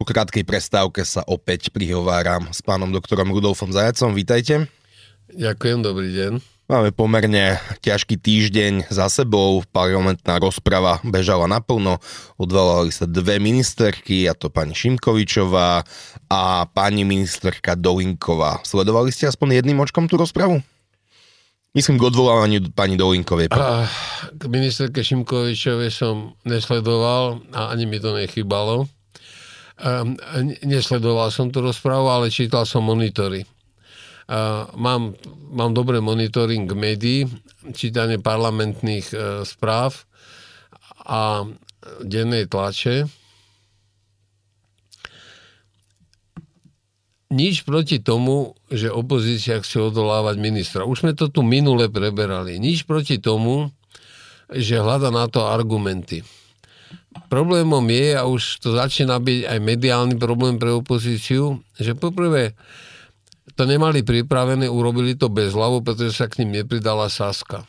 Po krátkej prestávke sa opäť prihováram s pánom doktorom Rudolfom Zajacom. Vítajte. Ďakujem, dobrý deň. Máme pomerne ťažký týždeň za sebou, parlamentná rozprava bežala naplno, Odvolali sa dve ministerky, a to pani Šimkovičová a pani ministerka Dolinková. Sledovali ste aspoň jedným očkom tú rozpravu? Myslím k odvolávaniu pani Dolinkovej. A, k ministerke Šimkovičovej som nesledoval a ani mi to nechybalo Ehm, nesledoval som tú rozprávu, ale čítal som monitory. Ehm, mám, mám dobré monitoring médií, čítanie parlamentných e, správ a dennej tlače. nič proti tomu, že opozícia chce odolávať ministra. Už sme to tu minule preberali. Nič proti tomu, že hľada na to argumenty problémom je, a už to začína byť aj mediálny problém pre opozíciu, že poprvé to nemali pripravené, urobili to bez hlavu, pretože sa k ním nepridala Saska.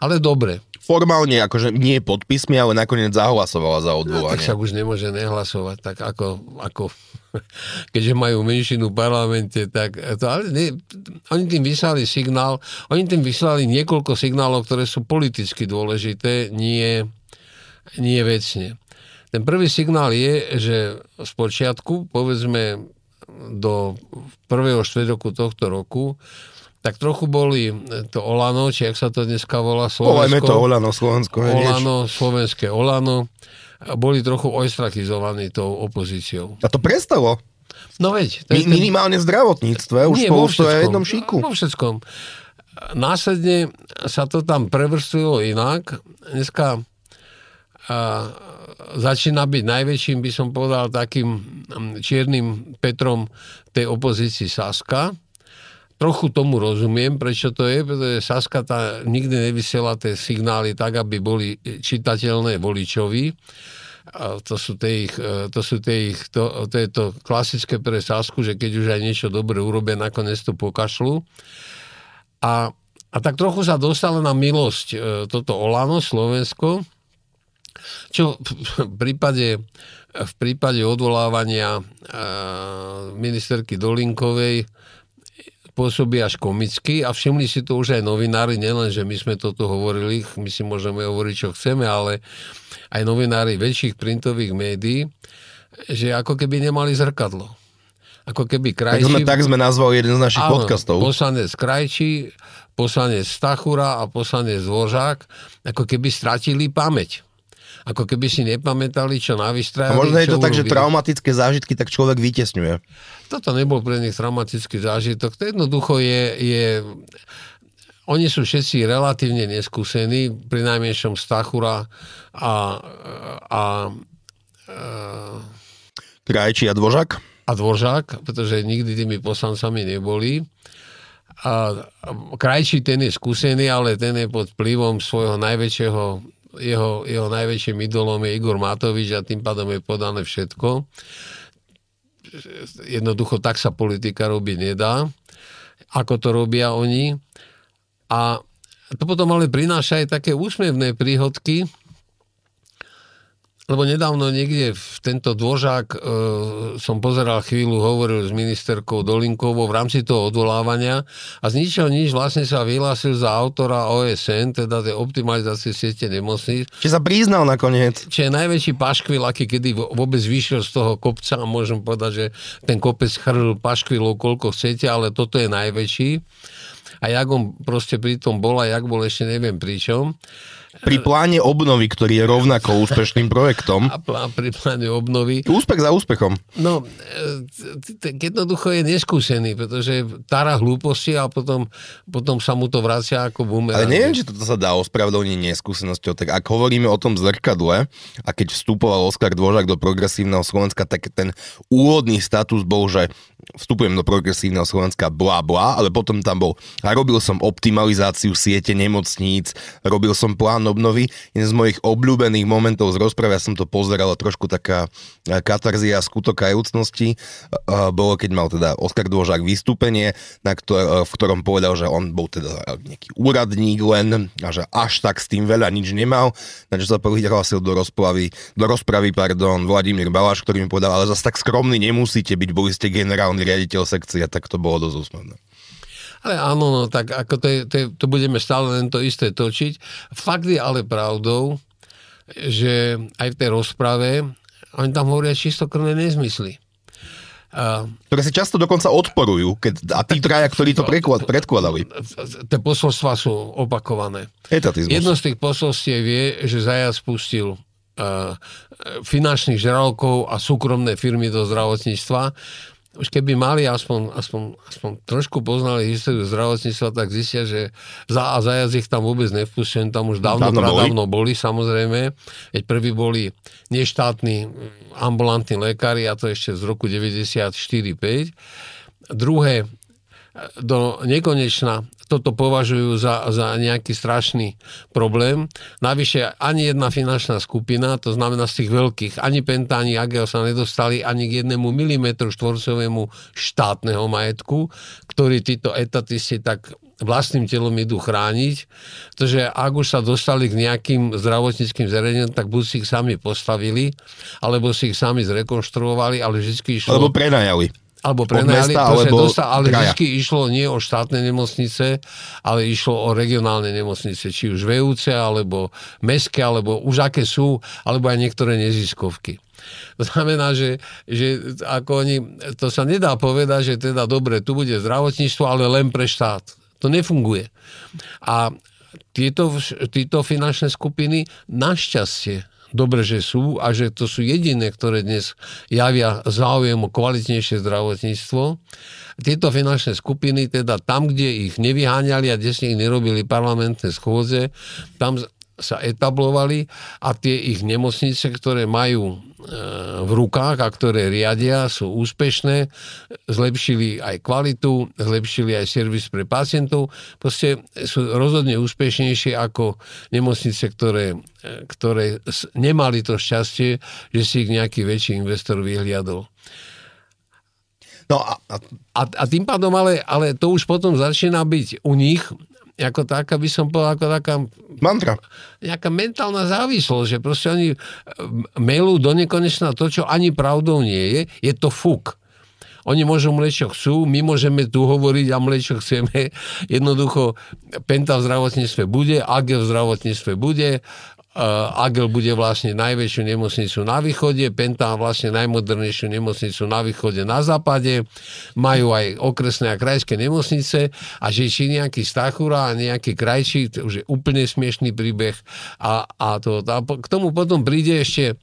Ale dobre. Formálne, akože nie podpismi, ale nakoniec zahlasovala za odvolanie. No, tak sa už nemôže nehlasovať, tak ako, ako keďže majú menšinu v parlamente, tak to, ale nie, oni tým vyslali signál, oni tým vyslali niekoľko signálov, ktoré sú politicky dôležité, nie nie väčšine. Ten prvý signál je, že z počiatku, povedzme do prvého štvrtoku tohto roku, tak trochu boli to Olano, či ak sa to dneska volá Slovensko. Volajme to Olano, Slovensko. Je Olano, niečo. slovenské Olano. Boli trochu oistrakizovaní tou opozíciou. A to prestalo? No veď. To Mi, ten... Minimálne v zdravotníctve, už Nie, spolu je v jednom šíku. Vo všetkom. Následne sa to tam prevrstvilo inak. Dneska začína byť najväčším, by som povedal, takým mm, čiernym Petrom tej opozícii Saska. Trochu tomu rozumiem, prečo to je, pretože Saska tá, nikdy nevysiela tie signály tak, aby boli čitateľné voličovi. A to sú tie ich, e, to, sú tie ich to, to je to klasické pre Sasku, že keď už aj niečo dobre urobia, nakoniec to pokašľú. A, a tak trochu sa dostala na milosť e, toto Olano, Slovensko, čo v prípade, v prípade odvolávania e, ministerky Dolinkovej pôsobí až komicky a všimli si to už aj novinári, nielen, že my sme toto hovorili, my si môžeme hovoriť, čo chceme, ale aj novinári väčších printových médií, že ako keby nemali zrkadlo. Ako keby Krajčí... Tak sme, tak sme nazvali jeden z našich áno, podcastov. Poslanec Krajčí, poslanec Stachura a poslanec Dvořák, ako keby stratili pamäť ako keby si nepamätali, čo na A možno je to urobili. tak, že traumatické zážitky tak človek vytesňuje. Toto nebol pre nich traumatický zážitok. To jednoducho je, je oni sú všetci relatívne neskúsení, pri najmenšom Stachura a, a, a Krajči a Dvožak. A dvožák, pretože nikdy tými poslancami neboli. A, a Krajčí ten je skúsený, ale ten je pod vplyvom svojho najväčšieho jeho, jeho najväčším idolom je Igor Matovič a tým pádom je podané všetko. Jednoducho tak sa politika robiť nedá, ako to robia oni. A to potom ale prináša aj také úsmevné príhodky, lebo nedávno niekde v tento dôžák e, som pozeral chvíľu, hovoril s ministerkou Dolinkovou v rámci toho odvolávania a z ničoho nič vlastne sa vyhlásil za autora OSN, teda tej optimalizácie siete nemocníc. Či sa priznal nakoniec. Čiže najväčší paškvil, aký kedy vôbec vyšiel z toho kopca a môžem povedať, že ten kopec chrl paškvilov koľko chcete, ale toto je najväčší. A jak on proste pri tom bol a jak bol ešte neviem pričom. čom pri pláne obnovy, ktorý je rovnako úspešným projektom. A plán, pri pláne obnovy. Úspech za úspechom. No, e, jednoducho je neskúsený, pretože tára hlúposti a potom, potom sa mu to vracia ako bumerang. Ale neviem, či toto sa dá ospravedlniť neskúsenosťou. Tak ak hovoríme o tom zrkadle, a keď vstupoval Oskar Dvožák do progresívneho Slovenska, tak ten úvodný status bol, že vstupujem do progresívneho Slovenska, bla bla, ale potom tam bol a robil som optimalizáciu siete nemocníc, robil som plán obnovy. Jeden z mojich obľúbených momentov z rozpravy, ja som to pozeral, trošku taká e, katarzia úcnosti, e, e, bolo keď mal teda Oskar Dôžák vystúpenie, na ktor- v ktorom povedal, že on bol teda nejaký úradník len a že až tak s tým veľa nič nemal, takže sa prihlásil do rozpravy, do rozpravy pardon, Vladimír Baláš, ktorý mi povedal, ale zase tak skromný nemusíte byť, boli ste generálny generálny riaditeľ sekcie, tak to bolo dosť úsmavné. Ale áno, no tak ako to, je, to, je, to budeme stále len to isté točiť. Fakt je ale pravdou, že aj v tej rozprave oni tam hovoria čistokrvné nezmysly. A, ktoré si často dokonca odporujú, keď, a tí traja, ktorí to preklad, predkladali. Tie posolstva sú opakované. Etatizmus. Jedno z tých posolstiev je, že Zajac pustil e, finančných žralkov a súkromné firmy do zdravotníctva už keby mali aspoň, aspoň, aspoň trošku poznali históriu zdravotníctva, tak zistia, že za a za jazyk tam vôbec nevpustujem, tam už dávno, dávno, teda boli. dávno boli samozrejme, veď prví boli neštátni ambulantní lekári a to ešte z roku 94-5. Druhé, do nekonečna toto považujú za, za nejaký strašný problém. Navyše ani jedna finančná skupina, to znamená z tých veľkých, ani Penta, ani Ageo sa nedostali ani k jednému milimetru štvorcovému štátneho majetku, ktorý títo etatisti tak vlastným telom idú chrániť, pretože ak už sa dostali k nejakým zdravotníckým zariadeniam, tak buď si ich sami postavili, alebo si ich sami zrekonštruovali, ale vždy išlo... Alebo prenajali alebo prenajali, mesta, alebo dosta, ale vždy išlo nie o štátne nemocnice, ale išlo o regionálne nemocnice, či už VUC, alebo meské, alebo už aké sú, alebo aj niektoré neziskovky. To znamená, že, že ako oni, to sa nedá povedať, že teda dobre, tu bude zdravotníctvo, ale len pre štát. To nefunguje. A tieto, tieto finančné skupiny našťastie dobre, že sú a že to sú jediné, ktoré dnes javia záujem o kvalitnejšie zdravotníctvo. Tieto finančné skupiny, teda tam, kde ich nevyháňali a kde s nich nerobili parlamentné schôdze, tam sa etablovali a tie ich nemocnice, ktoré majú e, v rukách a ktoré riadia, sú úspešné, zlepšili aj kvalitu, zlepšili aj servis pre pacientov, proste sú rozhodne úspešnejšie ako nemocnice, ktoré, e, ktoré nemali to šťastie, že si ich nejaký väčší investor vyhliadol. No a, a... A, tým pádom ale, ale to už potom začína byť u nich ako taká by som povedal, ako taká... Mantra. Nejaká mentálna závislosť, že proste oni eh, mailujú do nekonečna to, čo ani pravdou nie je, je to fuk. Oni môžu mlieť, čo chcú, my môžeme tu hovoriť a mlieť, čo chceme. Jednoducho, penta v zdravotníctve bude, je v zdravotníctve bude, Eh, Agel bude vlastne najväčšiu nemocnicu na východe, Pentán vlastne najmodernejšiu nemocnicu na východe, na západe, majú aj okresné a krajské nemocnice a že či nejaký Stachura a nejaký krajčí, to už je úplne smiešný príbeh a, a to, a k tomu potom príde ešte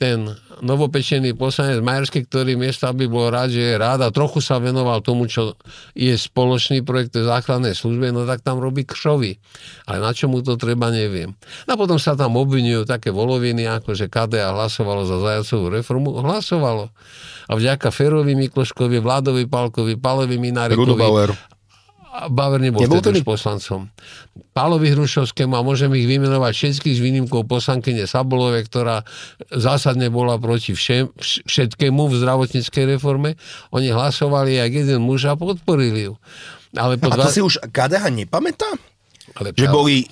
ten novopečený poslanec Majerský, ktorý miesto, aby bol rád, že je rád a trochu sa venoval tomu, čo je spoločný projekt v záchrannej službe, no tak tam robí kšovy. Ale na čo mu to treba, neviem. A potom sa tam obvinujú také voloviny, ako že KDA hlasovalo za zajacovú reformu. Hlasovalo. A vďaka Ferovi Mikloškovi, Vladovi Palkovi, Palovi Minárikovi, Bauer nebol Nebol to už poslancom. Pálovi Hrušovskému a môžem ich vymenovať všetkých s výnimkou poslankyne Sabolove, ktorá zásadne bola proti všem, všetkému v zdravotníckej reforme. Oni hlasovali jak jeden muž a podporili ju. Ale po a to dva... si už KDH nepamätá? Ale že boli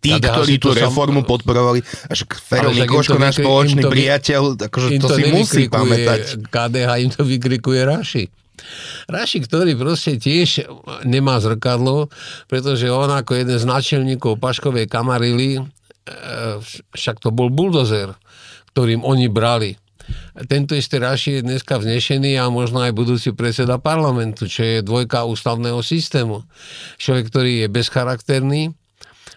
tí, KDH ktorí tú reformu som... podporovali, až Fero Mikoško, náš spoločný priateľ, akože to, to si musí pamätať. KDH im to vykrikuje Raši. Raši, ktorý proste tiež nemá zrkadlo, pretože on ako jeden z náčelníkov Paškovej kamarily, e, však to bol buldozer, ktorým oni brali. Tento istý Raši je dneska vznešený a možno aj budúci predseda parlamentu, čo je dvojka ústavného systému. Človek, ktorý je bezcharakterný,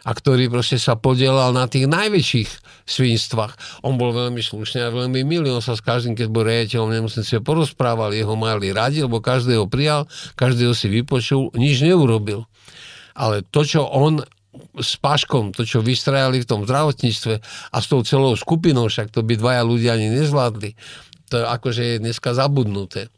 a ktorý proste sa podielal na tých najväčších svinstvách. On bol veľmi slušný a veľmi milý, on sa s každým, keď bol rejeteľom, riaditeľom nemocnice, porozprával, jeho mali radi, lebo každého prijal, každého si vypočul, nič neurobil. Ale to, čo on s Paškom, to, čo vystrajali v tom zdravotníctve a s tou celou skupinou, však to by dvaja ľudia ani nezvládli, to akože je dneska zabudnuté.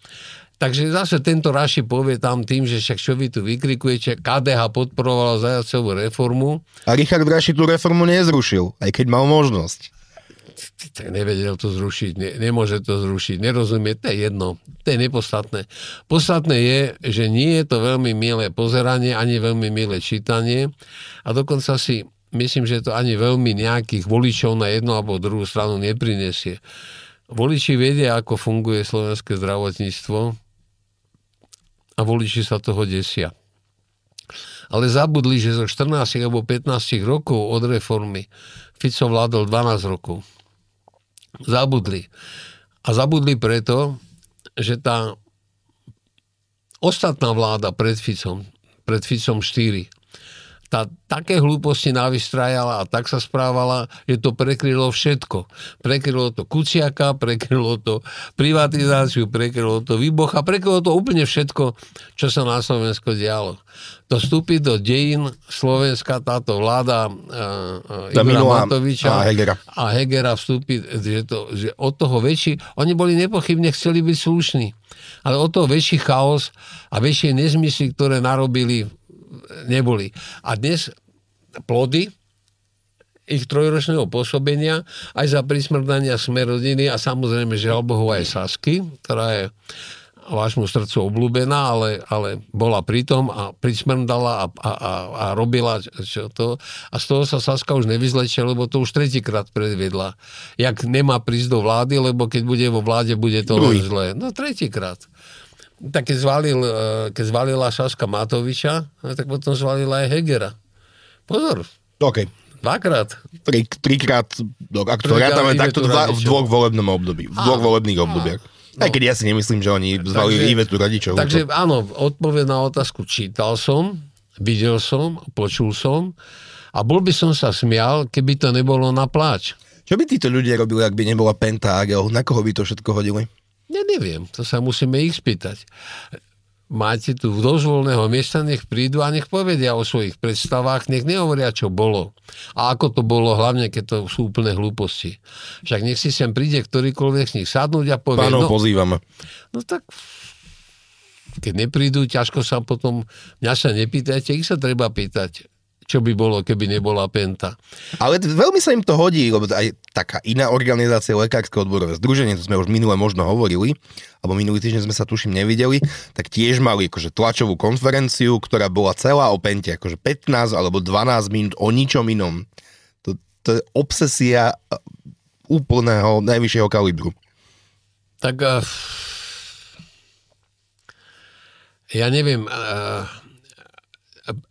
Takže zase tento Raši povie tam tým, že však čo vy tu vykrikujete, KDH podporovala zajacovú reformu. A Richard Raši tú reformu nezrušil, aj keď mal možnosť. Tak nevedel to zrušiť, ne, nemôže to zrušiť, nerozumie, to je jedno, to je nepodstatné. Podstatné je, že nie je to veľmi milé pozeranie, ani veľmi milé čítanie a dokonca si myslím, že to ani veľmi nejakých voličov na jednu alebo druhú stranu neprinesie. Voliči vedia, ako funguje slovenské zdravotníctvo, a voliči sa toho desia. Ale zabudli, že zo 14 alebo 15 rokov od reformy Fico vládol 12 rokov. Zabudli. A zabudli preto, že tá ostatná vláda pred Ficom, pred Ficom 4, tá, také hlúposti navystrajala a tak sa správala, že to prekrylo všetko. Prekrylo to Kuciaka, prekrylo to privatizáciu, prekrylo to výbocha, prekrylo to úplne všetko, čo sa na Slovensku dialo. To vstúpi do dejín Slovenska táto vláda uh, uh, Igora Matoviča a Hegera, a Hegera vstúpi, že, to, že od toho väčší, oni boli nepochybne chceli byť slušní, ale od toho väčší chaos a väčšie nezmysly, ktoré narobili neboli. A dnes plody ich trojročného pôsobenia aj za prismrdania sme rodiny a samozrejme Žalbohu aj Sasky, ktorá je vášmu srdcu obľúbená, ale, ale bola pritom a prismrdala a, a, a, a robila čo to. A z toho sa Saska už nevyzlečie, lebo to už tretíkrát predviedla. Jak nemá prísť do vlády, lebo keď bude vo vláde, bude to len zlé. No tretíkrát tak keď, zvalil, e, keď zvalila Šaška Matoviča, e, tak potom zvalila aj Hegera. Pozor. OK. Dvakrát. Tri, trikrát, no, ak to rátame, takto dva, v dvoch volebnom období. V dvoch volebných obdobiach. No. Aj keď ja si nemyslím, že oni zvalili Ivetu Radičov. Takže to... áno, odpoveď na otázku čítal som, videl som, počul som a bol by som sa smial, keby to nebolo na pláč. Čo by títo ľudia robili, ak by nebola Penta Agel? Na koho by to všetko hodili? Ja neviem, to sa musíme ich spýtať. Máte tu dozvolného miesta, nech prídu a nech povedia o svojich predstavách, nech nehovoria, čo bolo. A ako to bolo, hlavne keď to sú úplne hlúposti. Však nech si sem príde ktorýkoľvek z nich sadnúť a povie... Pánov no, pozývame. No tak keď neprídu, ťažko sa potom... Mňa sa nepýtajte, ich sa treba pýtať čo by bolo, keby nebola penta. Ale veľmi sa im to hodí, lebo aj taká iná organizácia, Lekárskeho odborové združenie, to sme už minule možno hovorili, alebo minulý týždeň sme sa tuším nevideli, tak tiež mali akože tlačovú konferenciu, ktorá bola celá o pente, akože 15 alebo 12 minút o ničom inom. To, to je obsesia uh, úplného najvyššieho kalibru. Tak uh, ja neviem, uh,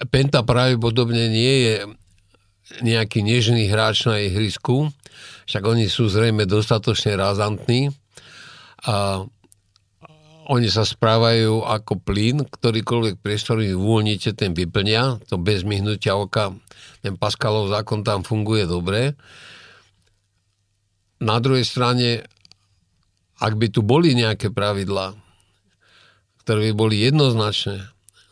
Penta pravdepodobne nie je nejaký nežný hráč na ihrisku, však oni sú zrejme dostatočne razantní a oni sa správajú ako plyn, ktorýkoľvek priestor im uvoľníte, ten vyplňa, to bez myhnutia oka, ten Paskalov zákon tam funguje dobre. Na druhej strane, ak by tu boli nejaké pravidlá, ktoré by boli jednoznačné,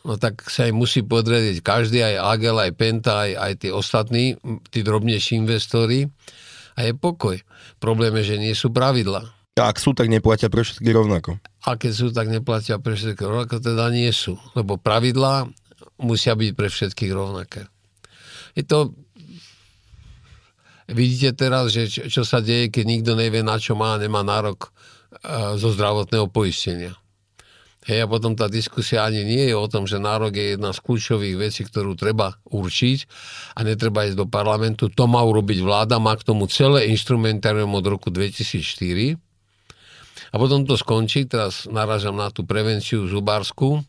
no tak sa im musí podrediť každý, aj Agel, aj Penta, aj, aj tí ostatní, tí drobnejší investori a je pokoj. Problém je, že nie sú pravidla. A ak sú, tak neplatia pre všetky rovnako. A keď sú, tak neplatia pre všetky rovnako, teda nie sú. Lebo pravidlá musia byť pre všetkých rovnaké. Je to... Vidíte teraz, že čo, čo sa deje, keď nikto nevie, na čo má nemá nárok e, zo zdravotného poistenia. Hej, a potom tá diskusia ani nie je o tom, že nárok je jedna z kľúčových vecí, ktorú treba určiť a netreba ísť do parlamentu. To má urobiť vláda, má k tomu celé instrumentárium od roku 2004. A potom to skončí, teraz narážam na tú prevenciu zubársku.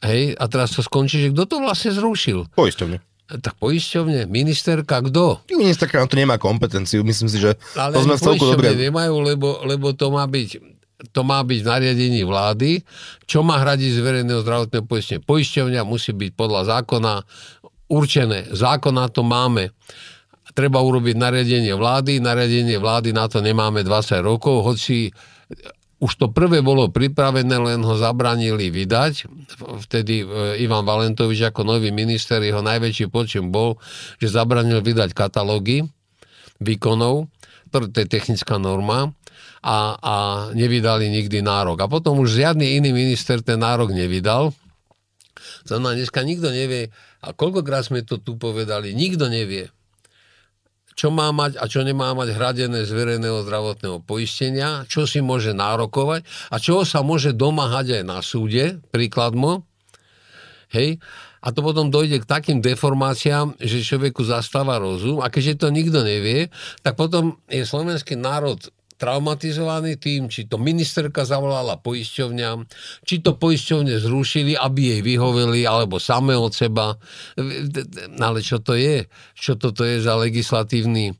Hej, a teraz to skončí, že kto to vlastne zrušil? Poisťovne tak poisťovne, ministerka, kto? Ministerka na to nemá kompetenciu, myslím si, že Ale to sme celku dobre. nemajú, lebo, lebo to má byť to má byť v nariadení vlády. Čo má hradiť z verejného zdravotného poistenia? Poisťovňa musí byť podľa zákona určené. Zákon na to máme. Treba urobiť nariadenie vlády. Nariadenie vlády na to nemáme 20 rokov, hoci už to prvé bolo pripravené, len ho zabranili vydať. Vtedy e, Ivan Valentovič ako nový minister, jeho najväčší počin bol, že zabranil vydať katalógy výkonov, to je technická norma, a, a nevydali nikdy nárok. A potom už žiadny iný minister ten nárok nevydal. Znamená, dneska nikto nevie, a koľkokrát sme to tu povedali, nikto nevie, čo má mať a čo nemá mať hradené z verejného zdravotného poistenia, čo si môže nárokovať a čo sa môže domáhať aj na súde, príkladmo. Hej? A to potom dojde k takým deformáciám, že človeku zastáva rozum a keďže to nikto nevie, tak potom je slovenský národ traumatizovaný tým, či to ministerka zavolala poisťovňam, či to poisťovne zrušili, aby jej vyhovili, alebo same od seba. No ale čo to je? Čo toto je za legislatívny eh,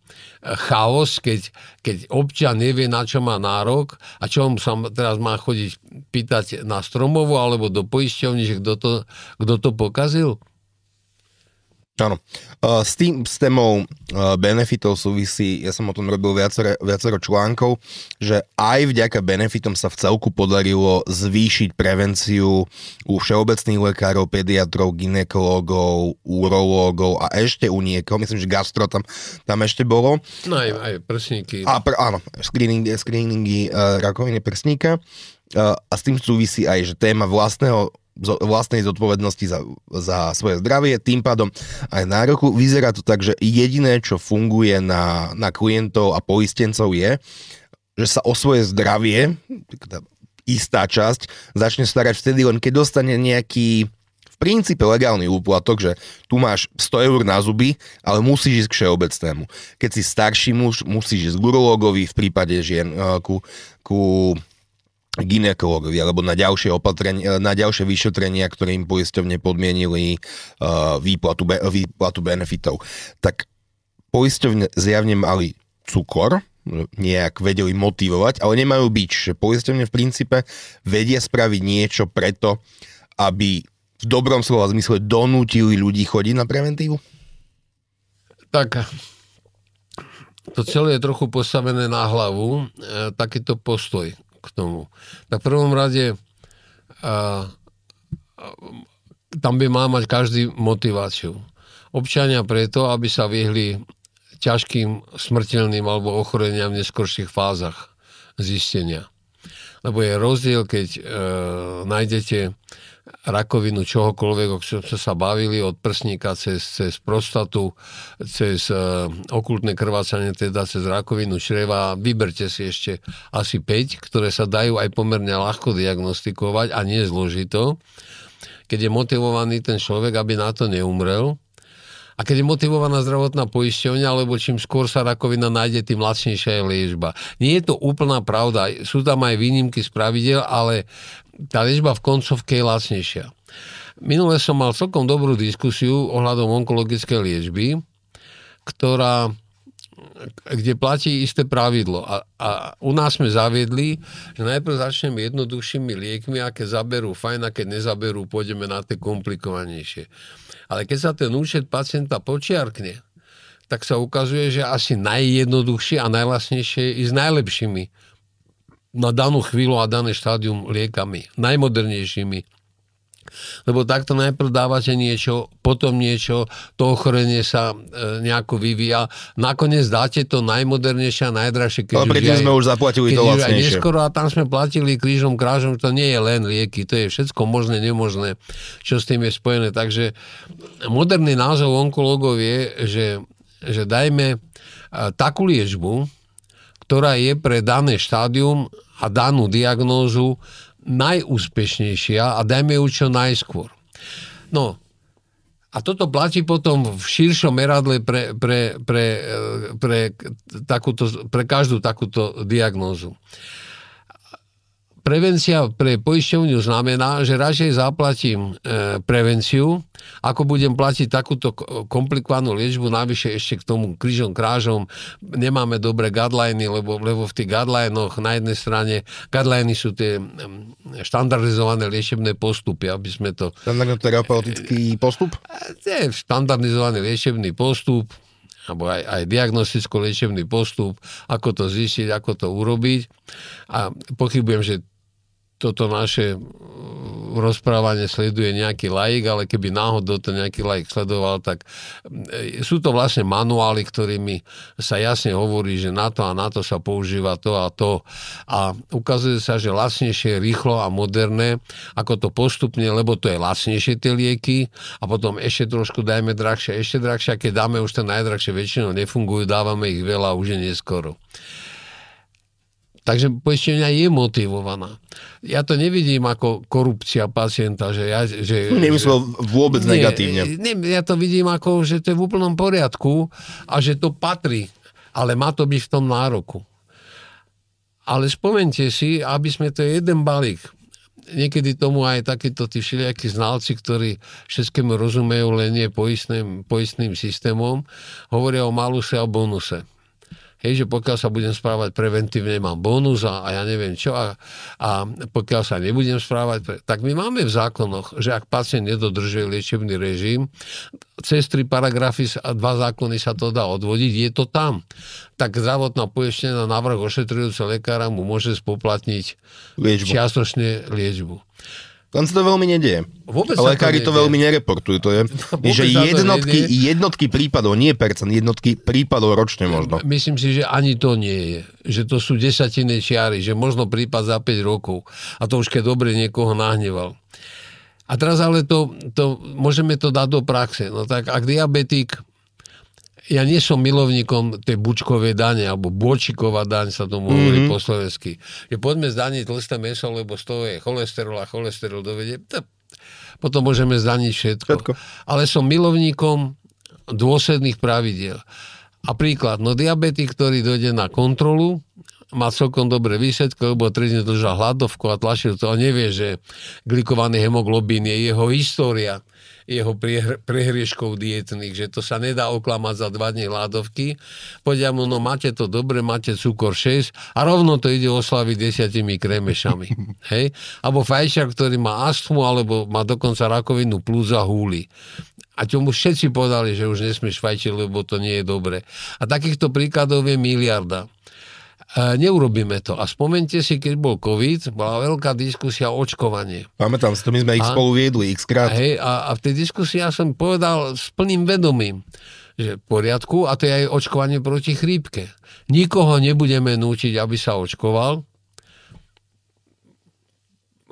chaos, keď, keď občan nevie, na čo má nárok a čo mu sa teraz má chodiť pýtať na stromovu alebo do poisťovne, že kto to, kto to pokazil? Áno. S, tým, s témou benefitov súvisí, ja som o tom robil viacero, viacero článkov, že aj vďaka benefitom sa v celku podarilo zvýšiť prevenciu u všeobecných lekárov, pediatrov, ginekológov, urológov a ešte u niekoho, myslím, že gastro tam, tam ešte bolo. No aj, aj prsníky. A pr, áno, screening, screeningy uh, rakoviny prsníka. Uh, a s tým súvisí aj, že téma vlastného vlastnej zodpovednosti za, za svoje zdravie, tým pádom aj nároku. Vyzerá to tak, že jediné, čo funguje na, na klientov a poistencov je, že sa o svoje zdravie, teda istá časť, začne starať vtedy len keď dostane nejaký v princípe legálny úplatok, že tu máš 100 eur na zuby, ale musíš ísť k všeobecnému. Keď si starší muž, musíš ísť k urológovi, v prípade žien eh, ku, ku ginekologovi alebo na ďalšie, opatrenie, eh, na ďalšie vyšetrenia, ktoré im poisťovne podmienili uh, výplatu, be, výplatu benefitov. Tak poisťovne zjavne mali cukor, nejak vedeli motivovať, ale nemajú byť. Že poisťovne v princípe vedia spraviť niečo preto, aby v dobrom slova zmysle donútili ľudí chodiť na preventívu? Tak to celé je trochu postavené na hlavu, e, takýto postoj k tomu. Na prvom rade a, a, tam by mal mať každý motiváciu. Občania preto, aby sa vyhli ťažkým smrteľným alebo ochoreniam v neskorších fázach zistenia. Lebo je rozdiel, keď e, nájdete rakovinu čohokoľvek, o čom sme sa bavili, od prsníka cez, cez prostatu, cez e, okultné krvácanie, teda cez rakovinu šreva. Vyberte si ešte asi 5, ktoré sa dajú aj pomerne ľahko diagnostikovať a nie zložito, keď je motivovaný ten človek, aby na to neumrel. A keď je motivovaná zdravotná poisťovňa, alebo čím skôr sa rakovina nájde, tým lacnejšia je liežba. Nie je to úplná pravda. Sú tam aj výnimky z pravidel, ale tá liečba v koncovke je lacnejšia. Minule som mal celkom dobrú diskusiu ohľadom onkologickej liečby, ktorá kde platí isté pravidlo. A, a u nás sme zaviedli, že najprv začneme jednoduchšími liekmi, aké zaberú, fajn, aké nezaberú, pôjdeme na tie komplikovanejšie. Ale keď sa ten účet pacienta počiarkne, tak sa ukazuje, že asi najjednoduchšie a najlasnejšie je ísť najlepšími na danú chvíľu a dané štádium liekami, najmodernejšími. Lebo takto najprv dávate niečo, potom niečo, to ochorenie sa e, nejako vyvíja. Nakoniec dáte to najmodernejšie a najdražšie, Keď Ale predtým sme už zaplatili to Neskoro a tam sme platili krížom, krážom, to nie je len lieky, to je všetko možné, nemožné, čo s tým je spojené. Takže moderný názov onkologov je, že, že dajme e, takú liečbu, ktorá je pre dané štádium a danú diagnózu najúspešnejšia a dajme ju čo najskôr. No, a toto platí potom v širšom meradle pre, pre, pre, e, pre, takúto, pre každú takúto diagnózu prevencia pre poisťovňu znamená, že radšej zaplatím e, prevenciu, ako budem platiť takúto komplikovanú liečbu, navyše ešte k tomu krížom krážom nemáme dobré guideliny, lebo, lebo v tých guidelinoch na jednej strane guideliny sú tie mm, štandardizované liečebné postupy, aby sme to... terapeutický e, postup? E, nie, štandardizovaný liečebný postup, alebo aj, aj diagnosticko-liečebný postup, ako to zistiť, ako to urobiť. A pochybujem, že toto naše mm, rozprávanie sleduje nejaký laik, ale keby náhodou to nejaký laik sledoval, tak mm, e, sú to vlastne manuály, ktorými sa jasne hovorí, že na to a na to sa používa to a to. A ukazuje sa, že lacnejšie, rýchlo a moderné, ako to postupne, lebo to je lacnejšie tie lieky a potom ešte trošku dajme drahšie, ešte drahšie keď dáme už to najdrahšie, väčšinou nefungujú, dávame ich veľa a už je neskoro. Takže poistenia je motivovaná. Ja to nevidím ako korupcia pacienta, že ja... Že, Nemyslel vôbec nie, negatívne. Nie, ja to vidím ako, že to je v úplnom poriadku a že to patrí, ale má to byť v tom nároku. Ale spomente si, aby sme to jeden balík niekedy tomu aj takíto tí všelijakí znalci, ktorí všetkému rozumejú len je poistným, poistným systémom, hovoria o maluse a bonuse. Hej, že pokiaľ sa budem správať preventívne, mám bonus a, a ja neviem čo. A, a pokiaľ sa nebudem správať, pre... tak my máme v zákonoch, že ak pacient nedodržuje liečebný režim, cez tri paragrafy a dva zákony sa to dá odvodiť, je to tam. Tak zdravotná poistenia na návrh ošetrujúceho lekára mu môže spoplatniť liečbu. čiastočne liečbu. Len sa to veľmi nedieje. Vôbec lekári to, to veľmi nereportujú. To je, Vôbec že jednotky, jednotky prípadov, nie percent, jednotky prípadov ročne možno. Myslím si, že ani to nie je. Že to sú desatiny čiary, že možno prípad za 5 rokov. A to už keď dobre niekoho nahneval. A teraz ale to, to, môžeme to dať do praxe. No tak ak diabetik ja nie som milovníkom tej bučkovej dane, alebo bočiková daň sa tomu mm-hmm. hovorí mhm. po slovensky. Že poďme zdaniť tlsté meso, lebo z toho je cholesterol a cholesterol dovede. Potom môžeme zdaniť všetko. všetko. Ale som milovníkom dôsledných pravidiel. A príklad, no diabetik, ktorý dojde na kontrolu, má celkom dobré výsledky, lebo 3 dní držal hladovku a tlačil to a nevie, že glikovaný hemoglobín je jeho história jeho priehr- priehrieškov dietných, že to sa nedá oklamať za dva dní hladovky. Povedia mu, no máte to dobre, máte cukor 6 a rovno to ide oslaviť desiatimi kremešami. Hej? Abo fajčiak, ktorý má astmu, alebo má dokonca rakovinu plus a húly. A čo mu všetci povedali, že už nesmieš fajčiť, lebo to nie je dobre. A takýchto príkladov je miliarda. E, neurobíme to. A spomente si, keď bol COVID, bola veľká diskusia o očkovanie. Pamätám si to, my sme a, ich spolu viedli x krát. Hej, a, a v tej diskusii ja som povedal s plným vedomím, že v poriadku, a to je aj očkovanie proti chrípke. Nikoho nebudeme nútiť, aby sa očkoval.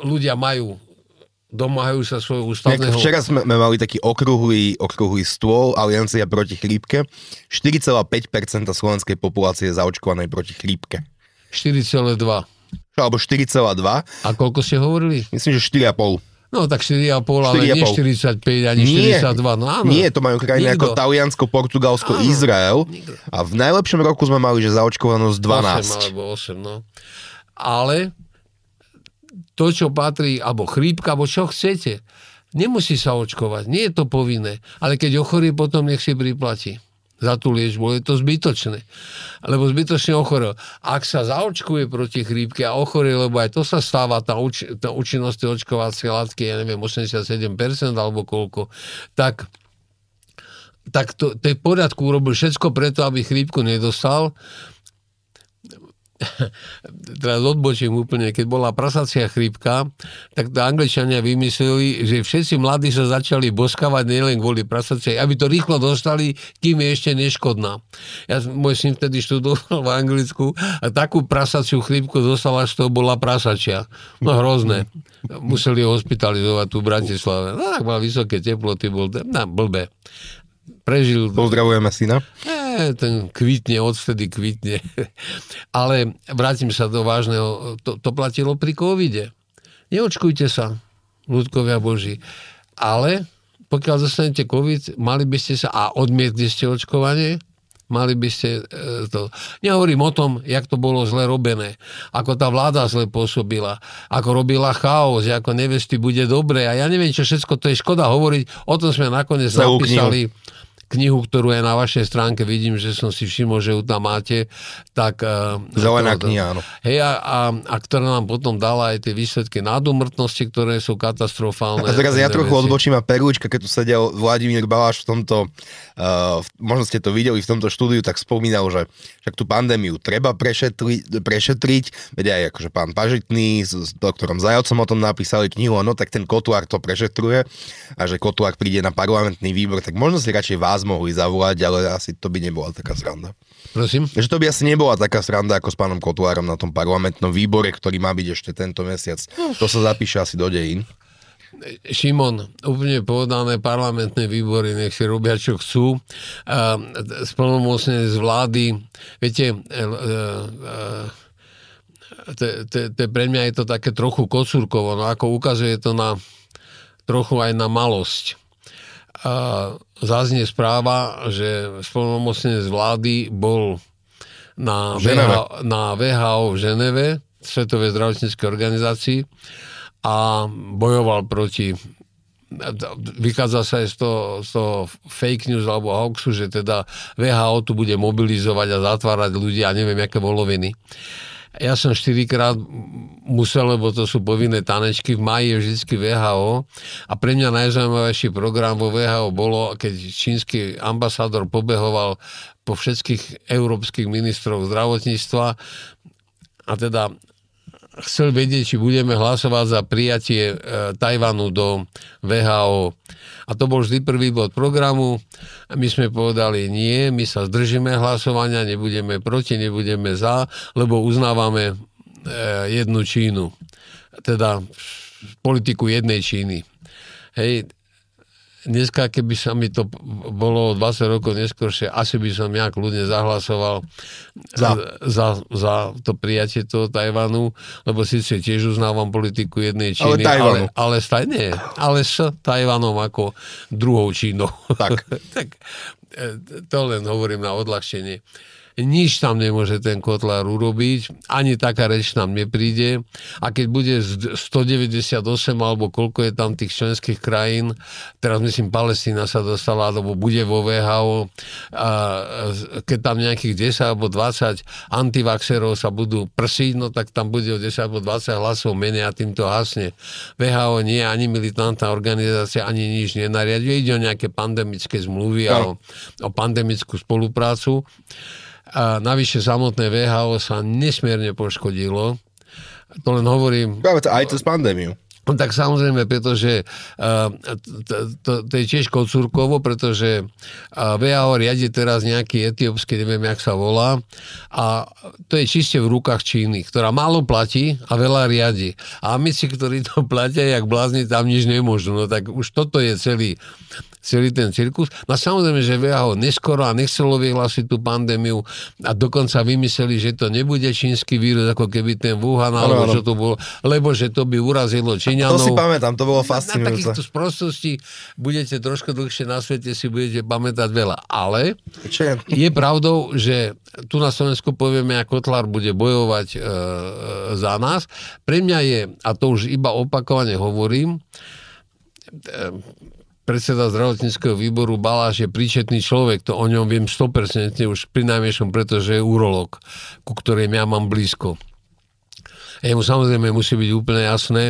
Ľudia majú domáhajú sa svojho ústavného... Nejak včera sme, sme mali taký okruhý okrúhly stôl Aliancia proti chrípke. 4,5% slovenskej populácie je zaočkovanej proti chrípke. 4,2. Alebo 4,2. A koľko ste hovorili? Myslím, že 4,5. No tak 4,5, ale nie 45, ani nie, 42. No áno. Nie, to majú krajiny Nikto. ako Taliansko, Portugalsko, áno. Izrael. Nikto. A v najlepšom roku sme mali, že zaočkovanosť 12. 8 alebo 8, no. Ale to, čo patrí, alebo chrípka, alebo čo chcete. Nemusí sa očkovať, nie je to povinné. Ale keď ochorie, potom nech si priplatí za tú liečbu, je to zbytočné. Lebo zbytočne ochorel. Ak sa zaočkuje proti chrípke a ochorie, lebo aj to sa stáva, tá, uč- tá účinnosť očkovacie látky, ja neviem, 87% alebo koľko, tak tak to, to je v poriadku, urobil všetko preto, aby chrípku nedostal teraz odbočím úplne, keď bola prasacia chrípka, tak to angličania vymysleli, že všetci mladí sa začali boskavať nielen kvôli prasacej, aby to rýchlo dostali, kým je ešte neškodná. Ja, môj syn vtedy študoval v Anglicku a takú prasaciu chrípku dostal, až to bola prasačia. No hrozné. Museli ho hospitalizovať tu v Bratislave. No tak mal vysoké teploty, bol na blbe prežil. Pozdravujeme syna ten kvitne, odvtedy kvitne. Ale vrátim sa do vážneho, to, to platilo pri covide. Neočkujte sa, ľudkovia Boží. Ale pokiaľ zastanete COVID, mali by ste sa, a odmietli ste očkovanie, mali by ste e, to... Nehovorím o tom, jak to bolo zle robené, ako tá vláda zle pôsobila, ako robila chaos, ako nevesty bude dobre a ja neviem, čo všetko to je škoda hovoriť, o tom sme nakoniec Celú napísali knihu knihu, ktorú je na vašej stránke vidím, že som si všimol, že ju tam máte, tak... Eh, Zelená ktorá, kniha, áno. Hej, a, a, a ktorá nám potom dala aj tie výsledky nádumrtnosti, ktoré sú katastrofálne. A teraz ja trochu veci. odbočím a perúčka, keď tu sedel Vladimír Baláš v tomto, uh, možno ste to videli v tomto štúdiu, tak spomínal, že však tú pandémiu treba prešetri, prešetriť, veď aj akože pán Pažitný s, s doktorom Zajocom o tom napísali knihu, no tak ten Kotuár to prešetruje a že Kotuár príde na parlamentný výbor, tak možno si radšej vás vás mohli zavolať, ale asi to by nebola taká sranda. Prosím? Že to by asi nebola taká sranda ako s pánom Kotuárom na tom parlamentnom výbore, ktorý má byť ešte tento mesiac. To sa zapíše asi do dejín. Šimon, úplne povedané, parlamentné výbory nech si robia, čo chcú. Splnomocne z vlády, viete, e, e, e, pre mňa je to také trochu kocúrkovo, no ako ukazuje to na trochu aj na malosť zaznie správa, že spolnomocnec vlády bol na VHO, na VHO v Ženeve, Svetovej zdravotníckej organizácii a bojoval proti vychádza sa aj z toho, z toho fake news alebo hoaxu, že teda VHO tu bude mobilizovať a zatvárať ľudia a neviem, aké voloviny. Uh, ja som štyrikrát musel, lebo to sú povinné tanečky, v maji je vždy VHO a pre mňa najzaujímavejší program vo VHO bolo, keď čínsky ambasádor pobehoval po všetkých európskych ministrov zdravotníctva a teda chcel vedieť, či budeme hlasovať za prijatie e, Tajvanu do VHO. A to bol vždy prvý bod programu. A my sme povedali nie, my sa zdržíme hlasovania, nebudeme proti, nebudeme za, lebo uznávame e, jednu Čínu. Teda politiku jednej Číny. Hej, dneska, keby sa mi to bolo 20 rokov neskôršie, asi by som nejak ľudne zahlasoval za, za, za to prijatie toho Tajvanu, lebo síce tiež uznávam politiku jednej Číny, ale, Tajvanu. ale, ale nie, ale s Tajvanom ako druhou Čínou. Tak. tak e, to len hovorím na odľahčenie nič tam nemôže ten kotlár urobiť, ani taká reč nám nepríde. A keď bude 198 alebo koľko je tam tých členských krajín, teraz myslím Palestína sa dostala, alebo bude vo VHO, a keď tam nejakých 10 alebo 20 antivaxerov sa budú prsiť, no tak tam bude o 10 alebo 20 hlasov menej a týmto hasne. VHO nie je ani militantná organizácia, ani nič nenariaduje. Ide o nejaké pandemické zmluvy a no. o, o pandemickú spoluprácu. A navyše samotné VHO sa nesmierne poškodilo. To len hovorím... Práve to aj cez pandémiu. No tak samozrejme, pretože uh, eh, to, to, to je tiež kocúrkovo, pretože uh, eh, VAO riadi teraz nejaký etiópsky, neviem, jak sa volá, a to je čiste v rukách Číny, ktorá málo platí a veľa riadi. A my si, ktorí to platia, jak blázni, tam nič nemôžu. No tak už toto je celý, celý ten cirkus. No samozrejme, že VAO neskoro a nechcelo vyhlásiť tú pandémiu a dokonca vymysleli, že to nebude čínsky vírus, ako keby ten Wuhan, alebo čo to bolo, lebo že to by urazilo Číny. Číňanov. To si pamätám, to bolo fascinujúce. Na, na takýchto sprostostí budete trošku dlhšie na svete, si budete pamätať veľa. Ale Čo? je pravdou, že tu na Slovensku povieme, ako Kotlár bude bojovať e, e, za nás. Pre mňa je, a to už iba opakovane hovorím, e, predseda zdravotníckého výboru Baláš je príčetný človek, to o ňom viem 100% už pri najmäšom, pretože je urológ, ku ktorým ja mám blízko. Jemu samozrejme musí byť úplne jasné,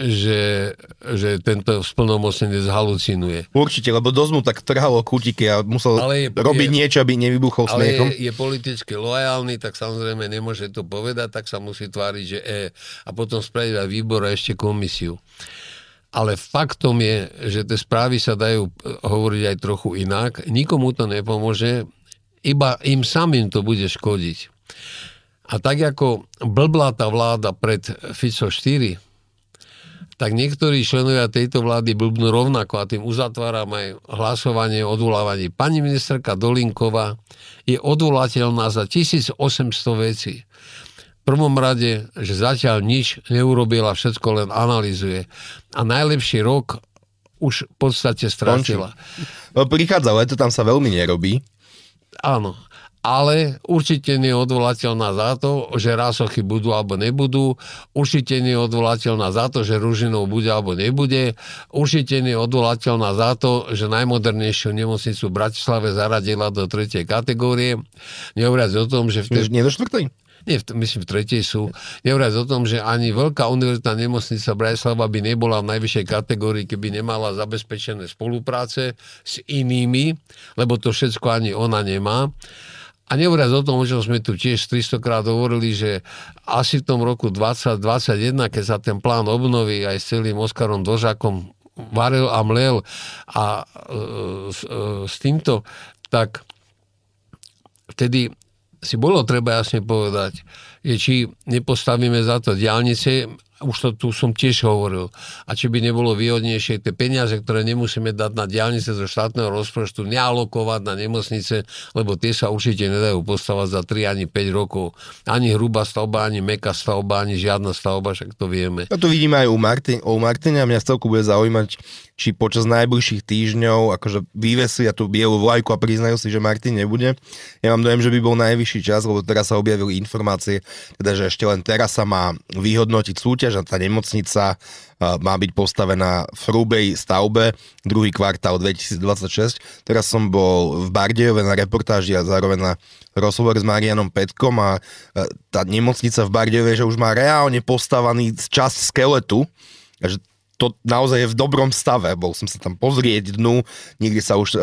že, že tento splnomocnenec halucinuje. Určite, lebo dosť mu tak trhalo kútiky a musel ale je, robiť je, niečo, aby nevybuchol smiechom. Ale je, je politicky lojálny, tak samozrejme nemôže to povedať, tak sa musí tváriť, že e. A potom spraviť aj výbor a ešte komisiu. Ale faktom je, že tie správy sa dajú e, hovoriť aj trochu inak. Nikomu to nepomôže, iba im samým to bude škodiť. A tak ako blblá tá vláda pred Fico 4, tak niektorí členovia tejto vlády blbnú rovnako a tým uzatváram aj hlasovanie o odvolávaní. Pani ministerka Dolinková je odvolateľná za 1800 vecí. V prvom rade, že zatiaľ nič neurobila, všetko len analizuje. A najlepší rok už v podstate stratila. Prichádza leto, tam sa veľmi nerobí. Áno, ale určite nie je odvolateľná za to, že rásochy budú alebo nebudú, určite nie je odvolateľná za to, že ružinou bude alebo nebude, určite neodvolateľná je odvolateľná za to, že najmodernejšiu nemocnicu v Bratislave zaradila do tretej kategórie, nehovoriac o tom, že... Vtedy... nie do štvrtej? nie, myslím, v tretej sú. Nevrať o tom, že ani veľká univerzitná nemocnica Bratislava by nebola v najvyššej kategórii, keby nemala zabezpečené spolupráce s inými, lebo to všetko ani ona nemá. A nehovoriac o tom, o sme tu tiež 300 krát hovorili, že asi v tom roku 2021, keď sa ten plán obnoví aj s celým Oskarom Dožakom varil a mlel a e, s, e, s týmto, tak vtedy si bolo treba jasne povedať, je, či nepostavíme za to diálnice už to tu som tiež hovoril, a či by nebolo výhodnejšie tie peniaze, ktoré nemusíme dať na diálnice zo štátneho rozpočtu, nealokovať na nemocnice, lebo tie sa určite nedajú postavať za 3 ani 5 rokov. Ani hrubá stavba, ani meká stavba, ani žiadna stavba, však to vieme. A to vidíme aj u, Martin, u Martina, mňa celku bude zaujímať, či počas najbližších týždňov akože vyvesia tú bielu vlajku a priznajú si, že Martin nebude. Ja mám dojem, že by bol najvyšší čas, lebo teraz sa objavili informácie, teda že ešte len teraz sa má vyhodnotiť súťaž súťaž tá nemocnica má byť postavená v hrubej stavbe, druhý kvartál 2026. Teraz som bol v Bardejove na reportáži a zároveň na rozhovor s Marianom Petkom a tá nemocnica v Bardejove, že už má reálne postavaný časť skeletu, že to naozaj je v dobrom stave. Bol som sa tam pozrieť dnu, niekde sa už e,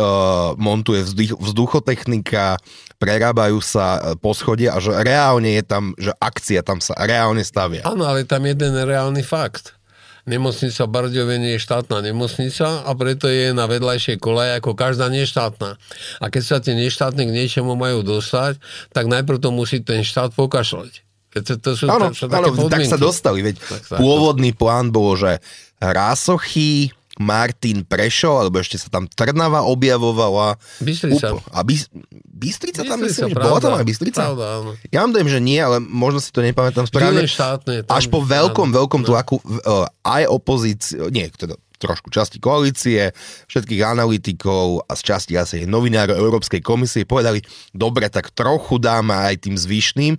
montuje vzduch, vzduchotechnika, prerábajú sa e, poschodia a že reálne je tam, že akcia tam sa reálne stavia. Áno, ale tam jeden reálny fakt. Nemocnica nie je štátna nemocnica a preto je na vedľajšej kole ako každá neštátna. A keď sa tie neštátne k niečomu majú dostať, tak najprv to musí ten štát pokašľať. To, to sú, ano, to, to ano, tak sa dostali, veď sa, pôvodný plán bolo, že Rásochy, Martin Prešov, alebo ešte sa tam Trnava objavovala. Bystrica. Up, a Bystrica, Bystrica tam myslím, pravda, že bola tam aj Bystrica? Pravda, áno. Ja vám dojem, že nie, ale možno si to nepamätám správne. Štátne, tam, Až po veľkom, áno, veľkom no. tlaku no. aj opozície, nie, teda trošku časti koalície, všetkých analytikov a z časti asi novinárov Európskej komisie povedali, dobre, tak trochu dáme aj tým zvyšným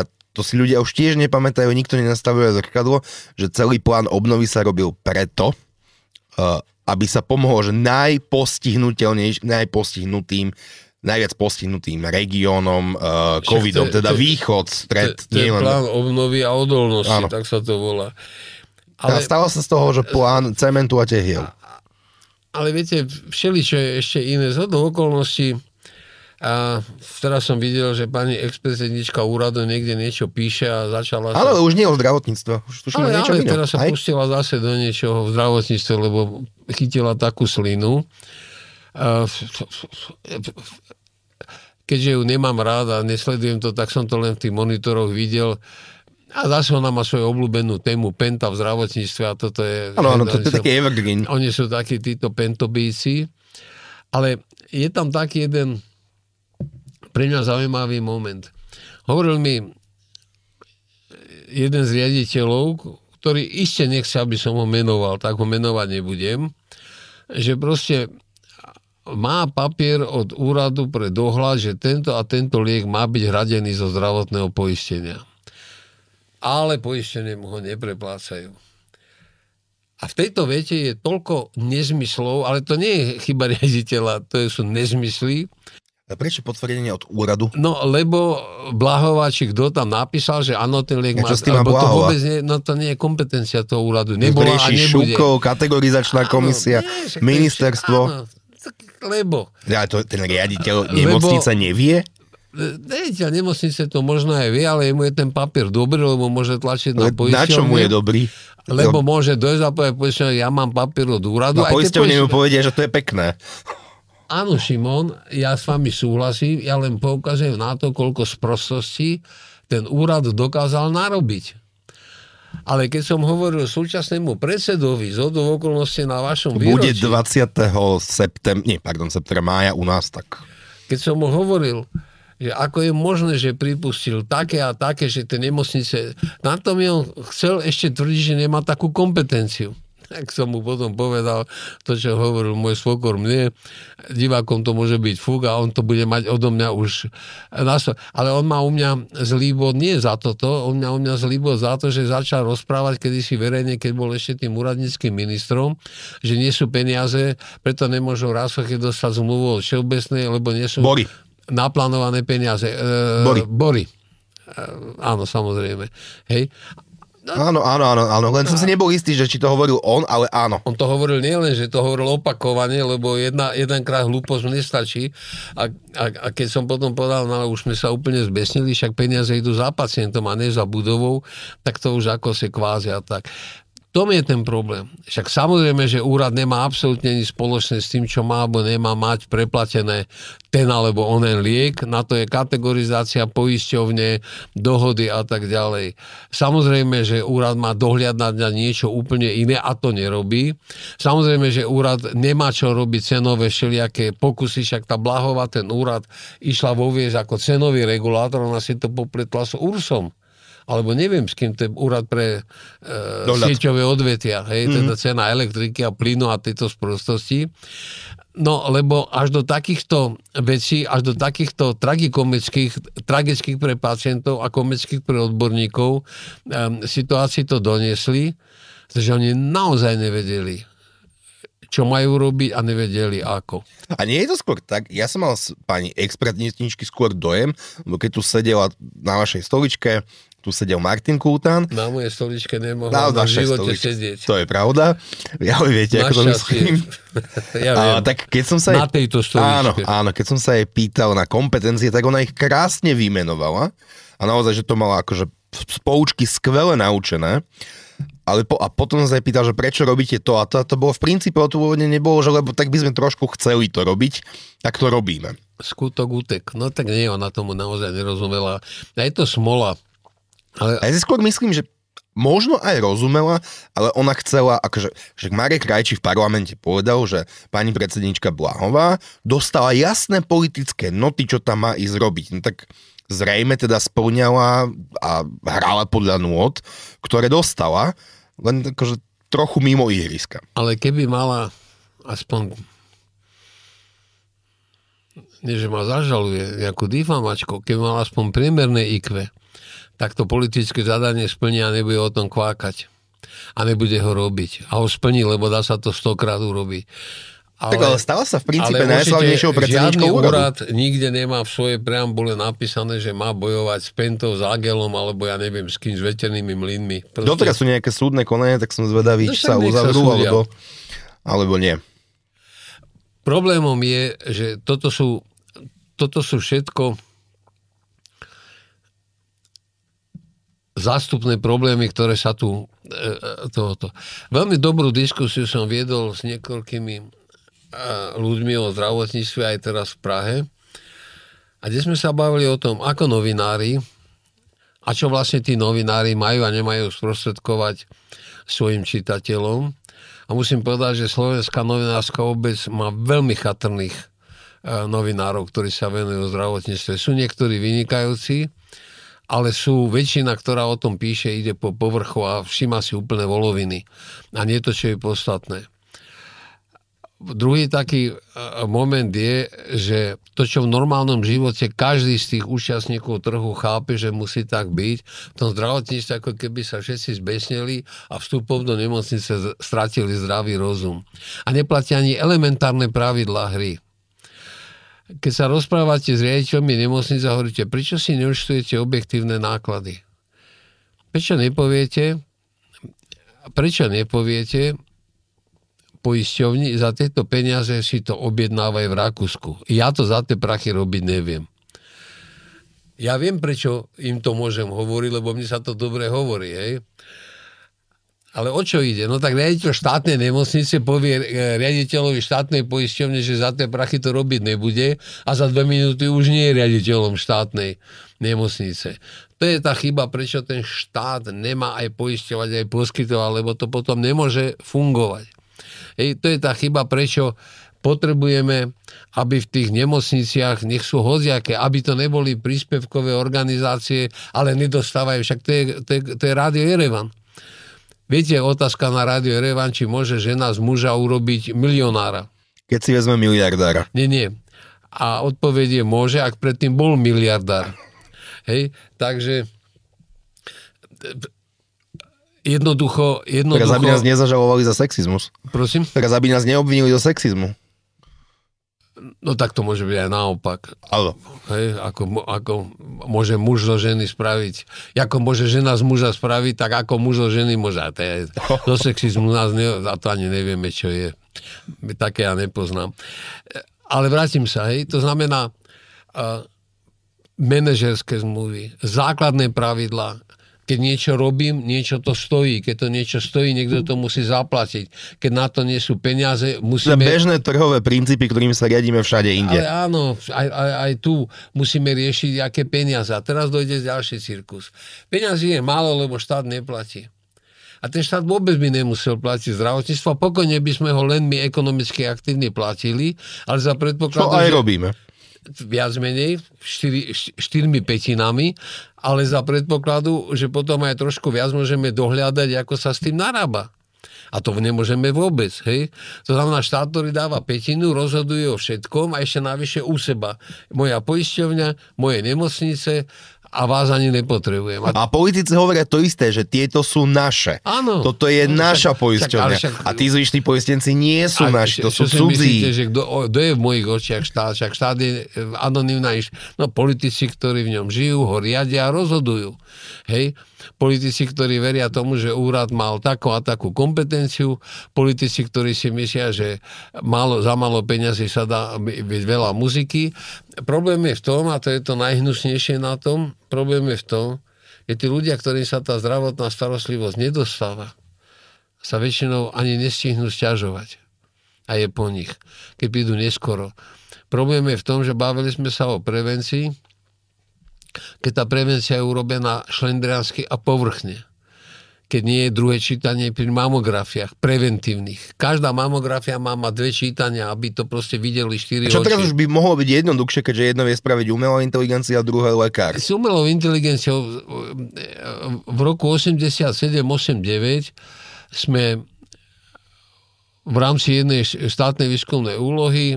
a to si ľudia už tiež nepamätajú, nikto nenastavuje zrkadlo, že celý plán obnovy sa robil preto, e, aby sa pomohlo, že najpostihnutým najviac postihnutým regiónom uh, covidom, te, teda te, východ, stred. To je nielen... plán obnovy a odolnosti, áno. tak sa to volá. Ale... A stalo sa z toho, že e, plán cementu a tehiel. Ale viete, všeličo je ešte iné. z okolností a teraz som videl, že pani ex úradu niekde niečo píše a začala... Ale Sa... už nie o zdravotníctve. Už tuším, ale, niečo ale teraz sa Aj? pustila zase do niečoho v zdravotníctve, lebo chytila takú slinu. A... Keďže ju nemám rád a nesledujem to, tak som to len v tých monitoroch videl. A zase ona má svoju obľúbenú tému penta v zdravotníctve a toto je... Áno, áno, to, to je taký evergreen. Oni sú takí títo pentobíci. Ale je tam taký jeden pre mňa zaujímavý moment. Hovoril mi e, jeden z riaditeľov, ktorý iste nechce, aby som ho menoval, tak ho menovať nebudem, že proste má papier od úradu pre dohľad, že tento a tento liek má byť hradený zo zdravotného poistenia. Ale poistenie mu ho nepreplácajú. A v tejto vete je toľko nezmyslov, ale to nie je chyba riaditeľa, to sú nezmysly, Prečo potvrdenie od úradu? No, lebo blahováčik, kto tam napísal, že áno, ten liek má... Ja, má to vôbec nie, no, to nie je kompetencia toho úradu. Nebola a nebude. Šukov, kategorizačná áno, komisia, nie, ministerstvo. Áno, lebo... Ja, to, ten riaditeľ nemocnica lebo, nevie? Riaditeľ nemocnice to možno aj vie, ale mu je ten papier dobrý, lebo môže tlačiť Le, na poistenie. Na čo mu je dobrý? Lebo no. môže dojsť a povedať, ja mám papier od úradu. No, poistenie mu povedia, že to je pekné áno, Šimon, ja s vami súhlasím, ja len poukazujem na to, koľko sprostostí ten úrad dokázal narobiť. Ale keď som hovoril súčasnému predsedovi z hodou okolnosti na vašom výročí... Bude 20. septembra, nie, pardon, septembra mája u nás, tak... Keď som mu hovoril, že ako je možné, že pripustil také a také, že tie nemocnice... Na tom je on chcel ešte tvrdiť, že nemá takú kompetenciu tak som mu potom povedal to, čo hovoril môj svokor mne. Divákom to môže byť fúk a on to bude mať odo mňa už Ale on má u mňa zlý bod nie za toto, on má u mňa zlý bod za to, že začal rozprávať kedysi verejne, keď bol ešte tým úradníckým ministrom, že nie sú peniaze, preto nemôžu keď dostať zmluvu od všeobecnej, lebo nie sú... Bory. Naplánované peniaze. E, Bory. Bory e, áno, samozrejme. Hej. No. Áno, áno, áno, áno. Len som si nebol istý, že či to hovoril on, ale áno. On to hovoril nielen, že to hovoril opakovane, lebo jedna, jedenkrát hlúposť nestačí. A, a, a keď som potom povedal, no už sme sa úplne zbesnili, však peniaze idú za pacientom a ne za budovou, tak to už ako si kvázia tak tom je ten problém. Však samozrejme, že úrad nemá absolútne nič spoločné s tým, čo má alebo nemá mať preplatené ten alebo onen liek. Na to je kategorizácia poisťovne, dohody a tak ďalej. Samozrejme, že úrad má dohľad na niečo úplne iné a to nerobí. Samozrejme, že úrad nemá čo robiť cenové všelijaké pokusy, však tá Blahová, ten úrad išla vo vieš ako cenový regulátor, ona si to popletla s Ursom alebo neviem s kým, to úrad pre e, sieťové odvetia, hej, mm-hmm. teda cena elektriky a plynu a tieto sprostosti. No, lebo až do takýchto vecí, až do takýchto tragikomických, tragických pre pacientov a komických pre odborníkov e, situácii to doniesli, že oni naozaj nevedeli, čo majú robiť a nevedeli ako. A nie je to skôr tak, ja som mal s pani expertníčky skôr dojem, lebo keď tu sedela na vašej stoličke tu sedel Martin Kultán. Na mojej stoličke nemohol na, na živote stoličke. sedieť. To je pravda. Ja viete, na ako to myslím. ja viem. A, tak keď som sa na jej... tejto stoličke. Áno, áno, keď som sa jej pýtal na kompetencie, tak ona ich krásne vymenovala. A naozaj, že to mala akože spoučky skvele naučené. Ale po, a potom sa aj pýtal, že prečo robíte to a to, a to bolo v princípe úvodne nebolo, že lebo tak by sme trošku chceli to robiť, tak to robíme. Skutok útek. No tak nie, ona tomu naozaj nerozumela. A je to smola, ale... A ja si skôr myslím, že možno aj rozumela, ale ona chcela, akože, že Marek Rajči v parlamente povedal, že pani predsednička Blahová dostala jasné politické noty, čo tam má ísť robiť. No tak zrejme teda splňala a hrala podľa nôd, ktoré dostala, len akože trochu mimo ihriska. Ale keby mala aspoň nie, že ma zažaluje nejakú difamačku, keby mala aspoň priemerné IQ, tak to politické zadanie splní a nebude o tom kvákať. A nebude ho robiť. A ho splní, lebo dá sa to stokrát urobiť. Ale, tak ale stalo sa v princípe najslavnejšou predsedničkou úrad nikde nemá v svojej preambule napísané, že má bojovať s Pentou, s Agelom, alebo ja neviem s kým, s veternými mlynmi. Proste... Doteraz sú nejaké súdne konania, tak som zvedavý, no či sa uzavrú, sa alebo, alebo nie. Problémom je, že toto sú, toto sú všetko zástupné problémy, ktoré sa tu... E, e, tohoto. Veľmi dobrú diskusiu som viedol s niekoľkými e, ľuďmi o zdravotníctve aj teraz v Prahe. A kde sme sa bavili o tom, ako novinári a čo vlastne tí novinári majú a nemajú sprostredkovať svojim čitateľom. A musím povedať, že Slovenská novinárska obec má veľmi chatrných e, novinárov, ktorí sa venujú zdravotníctve. Sú niektorí vynikajúci, ale sú väčšina, ktorá o tom píše, ide po povrchu a všíma si úplne voloviny a to, čo je podstatné. Druhý taký e, moment je, že to, čo v normálnom živote každý z tých účastníkov trhu chápe, že musí tak byť, v tom zdravotníctve ako keby sa všetci zbesneli a vstupom do nemocnice stratili zdravý rozum. A neplatia ani elementárne pravidla hry keď sa rozprávate s riaditeľmi nemocnice a hovoríte, prečo si neúčtujete objektívne náklady? Prečo nepoviete, prečo nepoviete poisťovni, za tieto peniaze si to objednávajú v Rakúsku. Ja to za tie prachy robiť neviem. Ja viem, prečo im to môžem hovoriť, lebo mne sa to dobre hovorí, hej. Ale o čo ide? No tak riaditeľ štátnej nemocnice povie e, riaditeľovi štátnej poisťovne, že za tie prachy to robiť nebude a za dve minúty už nie je riaditeľom štátnej nemocnice. To je tá chyba, prečo ten štát nemá aj poisťovať, aj poskytovať, lebo to potom nemôže fungovať. Hej, to je tá chyba, prečo potrebujeme, aby v tých nemocniciach, nech sú hoziaké, aby to neboli príspevkové organizácie, ale nedostávajú, však to je, to je, to je rádio Erevan. Viete, otázka na rádio Revan, či môže žena z muža urobiť milionára. Keď si vezme miliardára. Nie, nie. A odpovedie je môže, ak predtým bol miliardár. Hej, takže jednoducho... jednoducho... Teraz aby nás nezažalovali za sexizmus. Prosím? Teraz aby nás neobvinili za sexizmu. No tak to môže byť aj naopak. Ale. Hej, ako, ako môže muž zo ženy spraviť, ako môže žena z muža spraviť, tak ako muž zo ženy môže. To, je, do sexizmu nás ne, a to ani nevieme, čo je. My Také ja nepoznám. Ale vrátim sa, hej, to znamená uh, eh, manažerské zmluvy, základné pravidla, keď niečo robím, niečo to stojí. Keď to niečo stojí, niekto to musí zaplatiť. Keď na to nie sú peniaze, musíme... Za bežné trhové princípy, ktorými sa riadíme všade inde. Ale áno, aj, aj, aj tu musíme riešiť, aké peniaze. A teraz dojde ďalší cirkus. Peniazy je málo, lebo štát neplatí. A ten štát vôbec by nemusel platiť zdravotníctvo. Pokojne by sme ho len my ekonomicky aktívne platili, ale za predpokladu... Čo aj že, robíme viac menej, štyri, štyrmi petinami, ale za predpokladu, že potom aj trošku viac môžeme dohľadať, ako sa s tým narába. A to nemôžeme vôbec, hej? To znamená, štát, ktorý dáva petinu, rozhoduje o všetkom a ešte navyše u seba. Moja poisťovňa, moje nemocnice a vás ani nepotrebujem. A, a politici hovoria to isté, že tieto sú naše. Áno. Toto je no, naša poisťovňa. a tí zvyšní poistenci nie sú a, naši, to sú cudzí. Myslíte, že kto je v mojich očiach štát? Však štát je e, anonimná iš... No politici, ktorí v ňom žijú, ho riadia a rozhodujú. Hej? Politici, ktorí veria tomu, že úrad mal takú a takú kompetenciu, politici, ktorí si myslia, že malo, za malo peňazí sa dá byť veľa muziky, problém je v tom, a to je to najhnusnejšie na tom, problém je v tom, že tí ľudia, ktorým sa tá zdravotná starostlivosť nedostáva, sa väčšinou ani nestihnú stiažovať. A je po nich, keď prídu neskoro. Problém je v tom, že bavili sme sa o prevencii, keď tá prevencia je urobená šlendriansky a povrchne keď nie je druhé čítanie pri mamografiách preventívnych. Každá mamografia má, mať dve čítania, aby to proste videli štyri roky. Čo teraz už by mohlo byť jednoduchšie, keďže jedno vie spraviť umelá inteligencia a druhé lekár? S umelou inteligenciou e, e, v roku 87-89 sme v rámci jednej štátnej výskumnej úlohy e,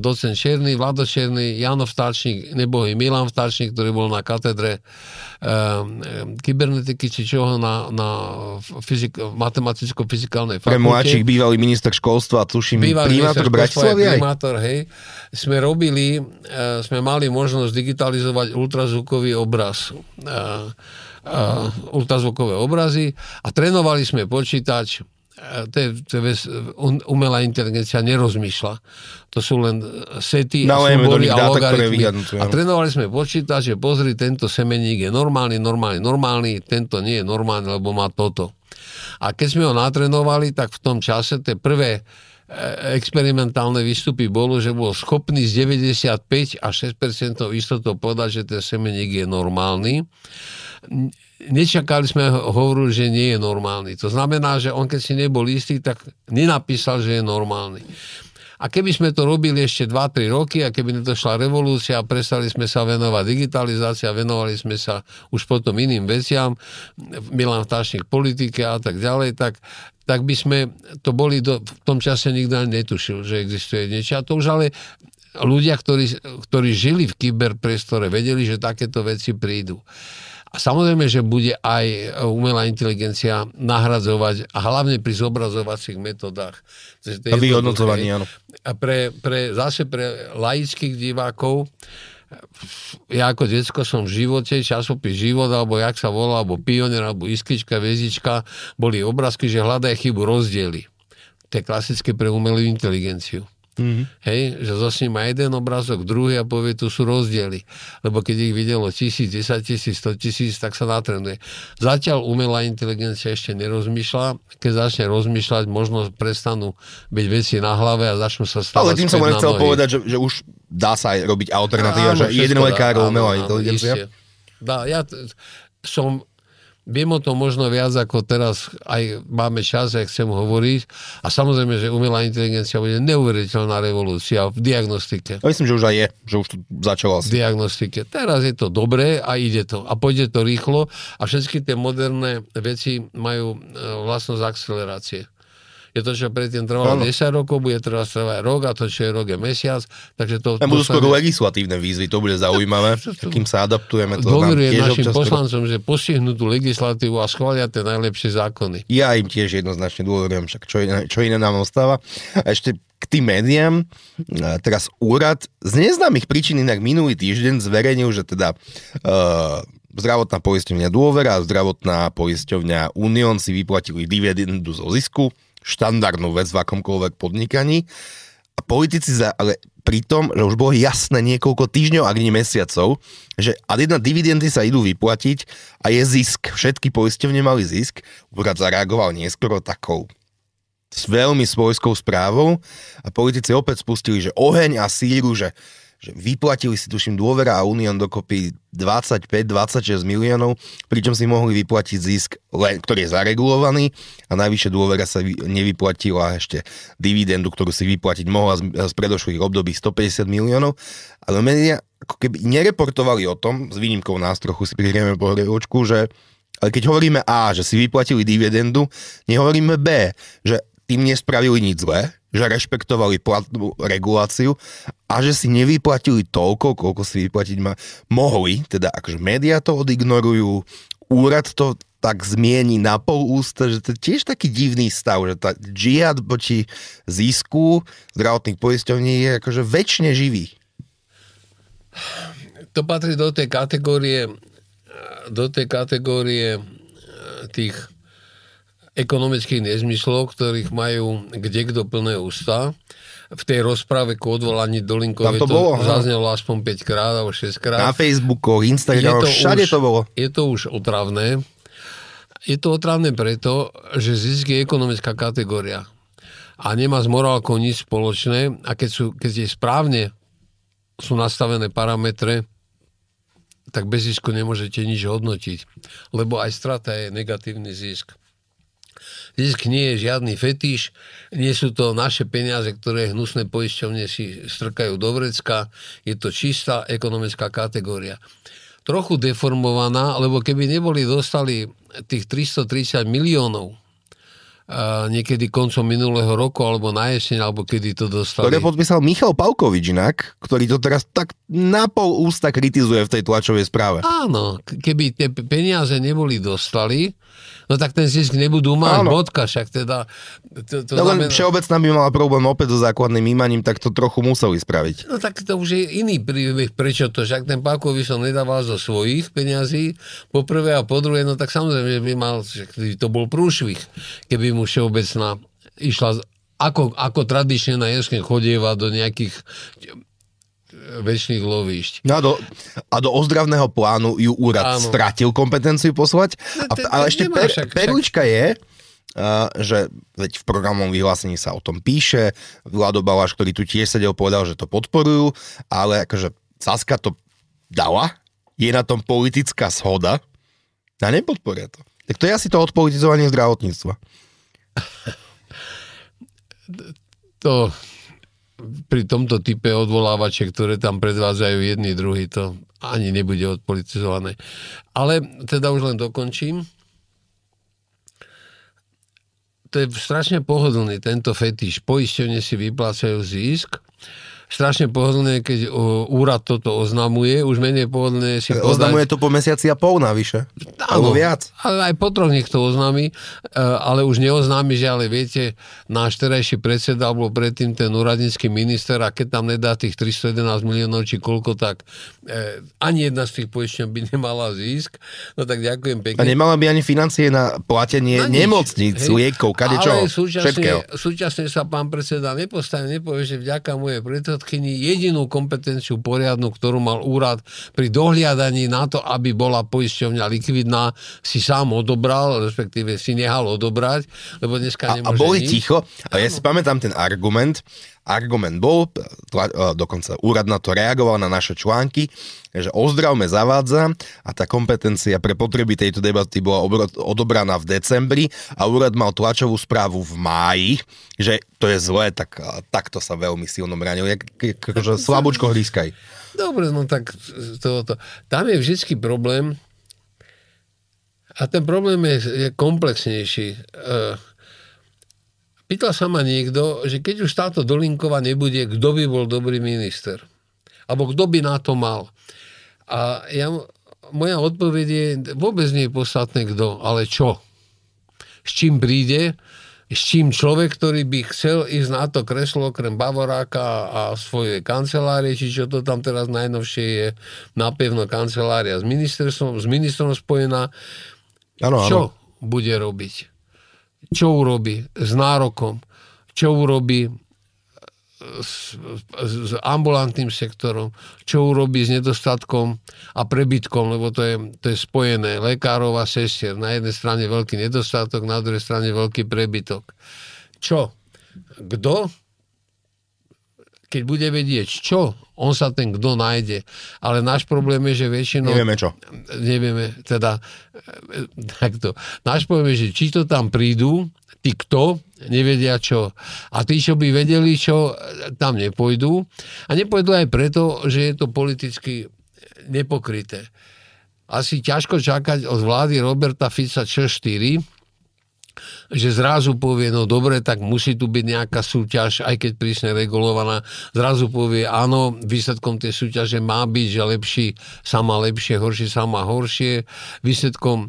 docent Černý, Vlado Černý, Jano Vtáčnik, nebohý Milan Vtáčnik, ktorý bol na katedre eh, kybernetiky či čoho na, na fyzik, matematicko-fyzikálnej fakulte. Pre Mojačík bývalý minister školstva, tuším, bývalý primátor Bratislavy. Primátor, hej. Sme robili, eh, sme mali možnosť digitalizovať ultrazvukový obraz. Eh, eh, ultrazvukové obrazy a trénovali sme počítač Eh, to je, to je um, umelá inteligencia nerozmýšľa. To sú len eh, sety no, a súbory a dáta, logaritmy. A trénovali sme počítať, že pozri, tento semeník je normálny, normálny, normálny, tento nie je normálny, lebo má toto. A keď sme ho natrénovali, tak v tom čase tie prvé eh, experimentálne výstupy bolo, že bol schopný z 95 až 6% istotou povedať, že ten semeník je normálny nečakali sme, hovoril, že nie je normálny. To znamená, že on keď si nebol istý, tak nenapísal, že je normálny. A keby sme to robili ešte 2-3 roky a keby nedošla revolúcia a prestali sme sa venovať digitalizácii a venovali sme sa už potom iným veciam, Milan Vtáčnik politike a tak ďalej, tak, tak by sme to boli do, v tom čase nikto ani netušil, že existuje niečo. A to už ale ľudia, ktorí, ktorí žili v kyberpriestore, vedeli, že takéto veci prídu. A samozrejme, že bude aj e, umelá inteligencia nahradzovať, a hlavne pri zobrazovacích metodách. A vyhodnocovaní, áno. A pre, pre, zase pre laických divákov, e, ja ako detsko som v živote, časopis Život, alebo jak sa volá, alebo Pionier, alebo Iskrička, Vezička, boli obrázky, že hľadaj chybu rozdiely. To je klasické pre umelú inteligenciu. Mm-hmm. Hej, že zase má jeden obrázok, druhý a povie, tu sú rozdiely. Lebo keď ich videlo tisíc, desať tisíc, sto tisíc, tak sa natrenuje. Zatiaľ umelá inteligencia ešte nerozmýšľa. Keď začne rozmýšľať, možno prestanú byť veci na hlave a začnú sa stávať Ale tým som len chcel nohy. povedať, že, že už dá sa aj robiť alternatíva, že jeden lekár, umelá inteligencia. Dá, ja t- som Viem o tom možno viac ako teraz, aj máme čas, ak chcem hovoriť. A samozrejme, že umelá inteligencia bude neuveriteľná revolúcia v diagnostike. A myslím, že už aj je, že už to začalo V diagnostike. Teraz je to dobré a ide to. A pôjde to rýchlo a všetky tie moderné veci majú e, vlastnosť akcelerácie je to, čo predtým trvalo ano. 10 rokov, bude teraz trvať rok a to, čo je rok, je mesiac. Takže to... Tam budú skôr legislatívne výzvy, to bude zaujímavé, kým sa adaptujeme. To Dôverujem našim poslancom, že postihnú tú legislatívu a schvália tie najlepšie zákony. Ja im tiež jednoznačne dôverujem, však čo, iné, čo iné nám ostáva. A ešte k tým médiám, teraz úrad z neznámych príčin inak minulý týždeň zverejnil, že teda uh, zdravotná poisťovňa Dôvera a zdravotná poisťovňa Unión si vyplatili dividendu zo zisku štandardnú vec v akomkoľvek podnikaní. A politici za, ale pritom, že už bolo jasné niekoľko týždňov, ak nie mesiacov, že ad jedna dividendy sa idú vyplatiť a je zisk. Všetky poistevne mali zisk. Úrad zareagoval neskoro takou s veľmi svojskou správou a politici opäť spustili, že oheň a síru, že že vyplatili si tuším Dôvera a Unión dokopy 25-26 miliónov, pričom si mohli vyplatiť zisk, len, ktorý je zaregulovaný a najvyššie Dôvera sa nevyplatila ešte dividendu, ktorú si vyplatiť mohla z, z predošlých období 150 miliónov, ale media ako keby nereportovali o tom, s výnimkou nás trochu si prihrieme po hrievočku, že ale keď hovoríme A, že si vyplatili dividendu, nehovoríme B, že tým nespravili nič zlé, že rešpektovali platnú reguláciu a že si nevyplatili toľko, koľko si vyplatiť ma mohli. Teda akože médiá to odignorujú, úrad to tak zmieni na pol ústa, že to je tiež taký divný stav, že tá džihad proti zisku zdravotných poisťovní je akože väčšine živý. To patrí do tej kategórie do tej kategórie eh, tých ekonomických nezmyslov, ktorých majú kde kto plné ústa. V tej rozprave ku odvolaní Dolinkovi to, bolo, to zaznelo aspoň 5 krát alebo 6 krát. Na Facebooku, Instagramu, všade už, to bolo. Je to už otravné. Je to otravné preto, že zisk je ekonomická kategória a nemá s morálkou nič spoločné a keď, sú, keď je správne sú nastavené parametre, tak bez zisku nemôžete nič hodnotiť, lebo aj strata je negatívny zisk. Zisk nie je žiadny fetiš, nie sú to naše peniaze, ktoré hnusné poisťovne si strkajú do vrecka, je to čistá ekonomická kategória. Trochu deformovaná, lebo keby neboli dostali tých 330 miliónov, niekedy koncom minulého roku, alebo na jeseň, alebo kedy to dostali. Ktoré podpísal Michal Pavkovič inak, ktorý to teraz tak na pol ústa kritizuje v tej tlačovej správe. Áno, keby tie peniaze neboli dostali, no tak ten zisk nebudú mať, Áno. bodka, však teda... To, to no znamená... všeobecná by mala problém opäť so základným imaním, tak to trochu museli spraviť. No tak to už je iný príbeh, prečo to, však ten by som nedával zo svojich peňazí, po prvé a po druhé, no tak samozrejme, že by mal, to bol prúšvih, keby mu všeobecná išla ako, ako tradične na jeseň chodieva do nejakých väčšných lovišť. No a do, a do ozdravného plánu ju úrad Áno. stratil kompetenciu poslať. No a, ale ešte per, však, perlička je, eh, že veď v programom vyhlásení sa o tom píše, Vlado Baláš, ktorý tu tiež sedel, povedal, že to podporujú, ale akože Saska to dala, je na tom politická shoda a nepodporia to. Tak to je asi to odpolitizovanie zdravotníctva. to pri tomto type odvolávače, ktoré tam predvádzajú jedni druhý, to ani nebude odpolitizované. Ale teda už len dokončím. To je strašne pohodlný tento fetiš. Poisťovne si vyplácajú zisk strašne pohodlné, keď o, úrad toto oznamuje, už menej pohodlné si e, podať... Oznamuje to po mesiaci a pol navyše. Áno, viac. ale aj po troch niekto oznámi, e, ale už neoznámi, že ale viete, náš terajší predseda alebo predtým ten úradnícky minister a keď tam nedá tých 311 miliónov či koľko, tak Eh, ani jedna z tých poisťov by nemala zisk, no tak ďakujem pekne. A nemala by ani financie na platenie na nemocnic, liekov, kade čo? súčasne, všetkého. súčasne sa pán predseda nepostane, nepovie, že vďaka mojej predsedkyni jedinú kompetenciu poriadnu, ktorú mal úrad pri dohliadaní na to, aby bola poisťovňa likvidná, si sám odobral, respektíve si nehal odobrať, lebo dneska a, nemôže A boli nič. ticho, a ja si pamätám ten argument, argument bol, e, dokonca úrad na to reagoval na naše články, že ozdravme zavádza a tá kompetencia pre potreby tejto debaty bola odobraná v decembri a úrad mal tlačovú správu v máji, že to je zlé, tak e, takto sa veľmi silno bránil. Akože slabúčko hrískaj. Dobre, no tak toto. Tam je vždycky problém a ten problém je, je komplexnejší. Uh, Pýtal sa ma niekto, že keď už táto Dolinkova nebude, kto by bol dobrý minister? Alebo kto by na to mal? A ja, moja odpoveď je, vôbec nie je podstatné kto, ale čo. S čím príde, s čím človek, ktorý by chcel ísť na to kreslo okrem Bavoráka a svojej kancelárie, či čo to tam teraz najnovšie je, napevno kancelária s ministerstvom, s ministrom spojená, ano, čo ano. bude robiť čo urobi s nárokom, čo urobí e, s, s ambulantným sektorom, čo urobi s nedostatkom a prebytkom, lebo to je, to je spojené, lekárov a sestier. Na jednej strane veľký nedostatok, na druhej strane veľký prebytok. Čo? Kto keď bude vedieť čo, on sa ten kto nájde. Ale náš problém je, že väčšinou... Nevieme čo. Nevieme, teda takto. Náš problém je, že či to tam prídu, tí kto, nevedia čo. A tí, čo by vedeli čo, tam nepôjdu. A nepôjdu aj preto, že je to politicky nepokryté. Asi ťažko čakať od vlády Roberta Fica 4 že zrazu povie, no dobre, tak musí tu byť nejaká súťaž, aj keď prísne regulovaná, zrazu povie, áno, výsledkom tej súťaže má byť, že lepší sama lepšie, horší sama horšie. Výsledkom e,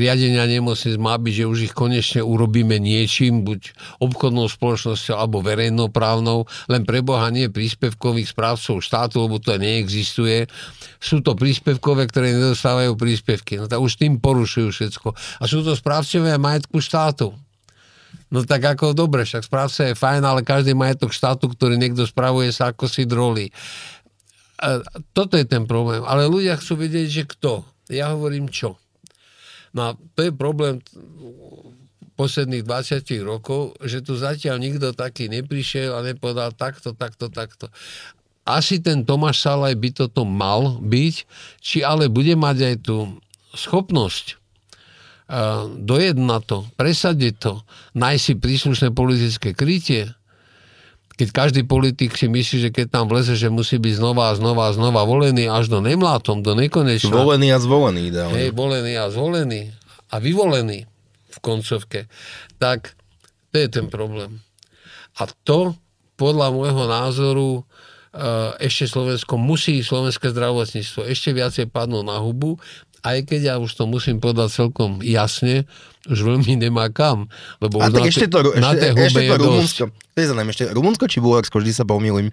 riadenia nemocnic má byť, že už ich konečne urobíme niečím, buď obchodnou spoločnosťou alebo verejnoprávnou, len pre Boha nie príspevkových správcov štátu, lebo to neexistuje. Sú to príspevkové, ktoré nedostávajú príspevky. No tak už tým porušujú všetko. A sú to správcovia majetku štátu. No tak ako dobre, však správca je fajn, ale každý majetok štátu, ktorý niekto spravuje, sa ako si drolí. A toto je ten problém. Ale ľudia chcú vedieť, že kto. Ja hovorím čo. No a to je problém posledných 20 rokov, že tu zatiaľ nikto taký neprišiel a nepovedal takto, takto, takto. Asi ten Tomáš Salaj by toto mal byť, či ale bude mať aj tú schopnosť dojedna to, presadiť to, nájsť si príslušné politické krytie, keď každý politik si myslí, že keď tam vleze, že musí byť znova a znova a znova volený až do nemlátom, do nekonečna. Volený a zvolený. Dá Hej, volený a zvolený a vyvolený v koncovke. Tak to je ten problém. A to podľa môjho názoru e, ešte Slovensko musí, slovenské zdravotníctvo ešte viacej padnú na hubu, aj keď ja už to musím povedať celkom jasne, už veľmi nemá kam. Lebo a tak ešte to, ešte, na ešte, ešte to Rumunsko. Znam, ešte Rumunsko či Bulharsko, vždy sa pomýlim.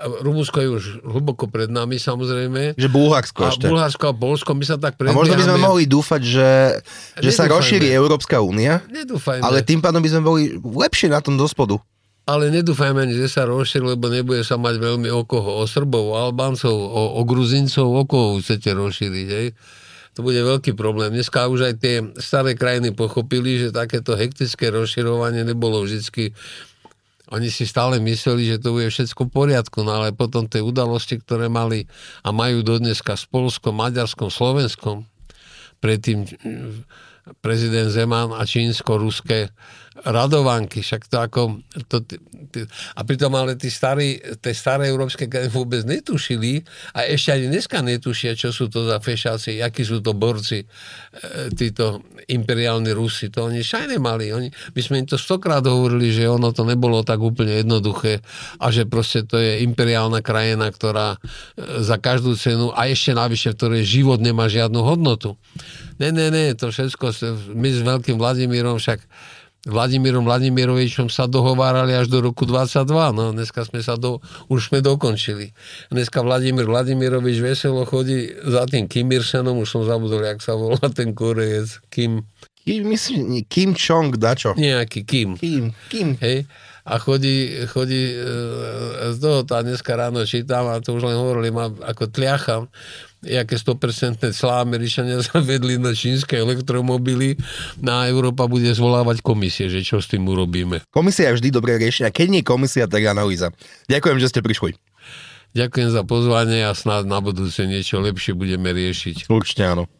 Rumunsko je už hlboko pred nami samozrejme. Že Bulharsko a ešte. Bulharsko a Polsko, my sa tak predbiehame. A možno by sme mohli dúfať, že, že sa rozšíri Európska únia. Nedúfajme. Ale tým pádom by sme boli lepšie na tom dospodu ale nedúfajme ani, že sa rozšíri, lebo nebude sa mať veľmi o koho, o Srbov, o Albáncov, o, o Gruzincov, o koho chcete rozšíriť, hej? to bude veľký problém. Dneska už aj tie staré krajiny pochopili, že takéto hektické rozširovanie nebolo vždy oni si stále mysleli, že to bude všetko v poriadku, no ale potom tie udalosti, ktoré mali a majú dodneska s Polskom, Maďarskom, Slovenskom, predtým eh, prezident Zeman a čínsko-ruské radovanky, však to ako... To, ty, ty, a pritom ale tí starí, tie staré európske krajiny vôbec netušili a ešte ani dneska netušia, čo sú to za fešáci, akí sú to borci, e, títo imperiálni Rusi, to oni šaj nemali. Oni, my sme im to stokrát hovorili, že ono to nebolo tak úplne jednoduché a že proste to je imperiálna krajina, ktorá e, za každú cenu a ešte navyše, v ktorej život nemá žiadnu hodnotu. Ne, ne, ne, to všetko, my s veľkým Vladimírom však Vladimírom Vladimirovičom sa dohovárali až do roku 22. No dneska sme sa do, už sme dokončili. Dneska Vladimír Vladimirovič veselo chodí za tým Kim Irsenom, už som zabudol, jak sa volá ten korejec. Kim... Kim, myslím, Kim Chong, dačo. Nejaký Kim. Kim, Kim. Hej a chodí, chodí e, e z toho, tá dneska ráno čítam a to už len hovorili, ma ako tliacham, jaké 100% clá Američania zavedli na čínske elektromobily, na no Európa bude zvolávať komisie, že čo s tým urobíme. Komisia je vždy dobré riešenia. Keď nie komisia, tak analýza. Ďakujem, že ste prišli. Ďakujem za pozvanie a snad na budúce niečo lepšie budeme riešiť. Určite áno.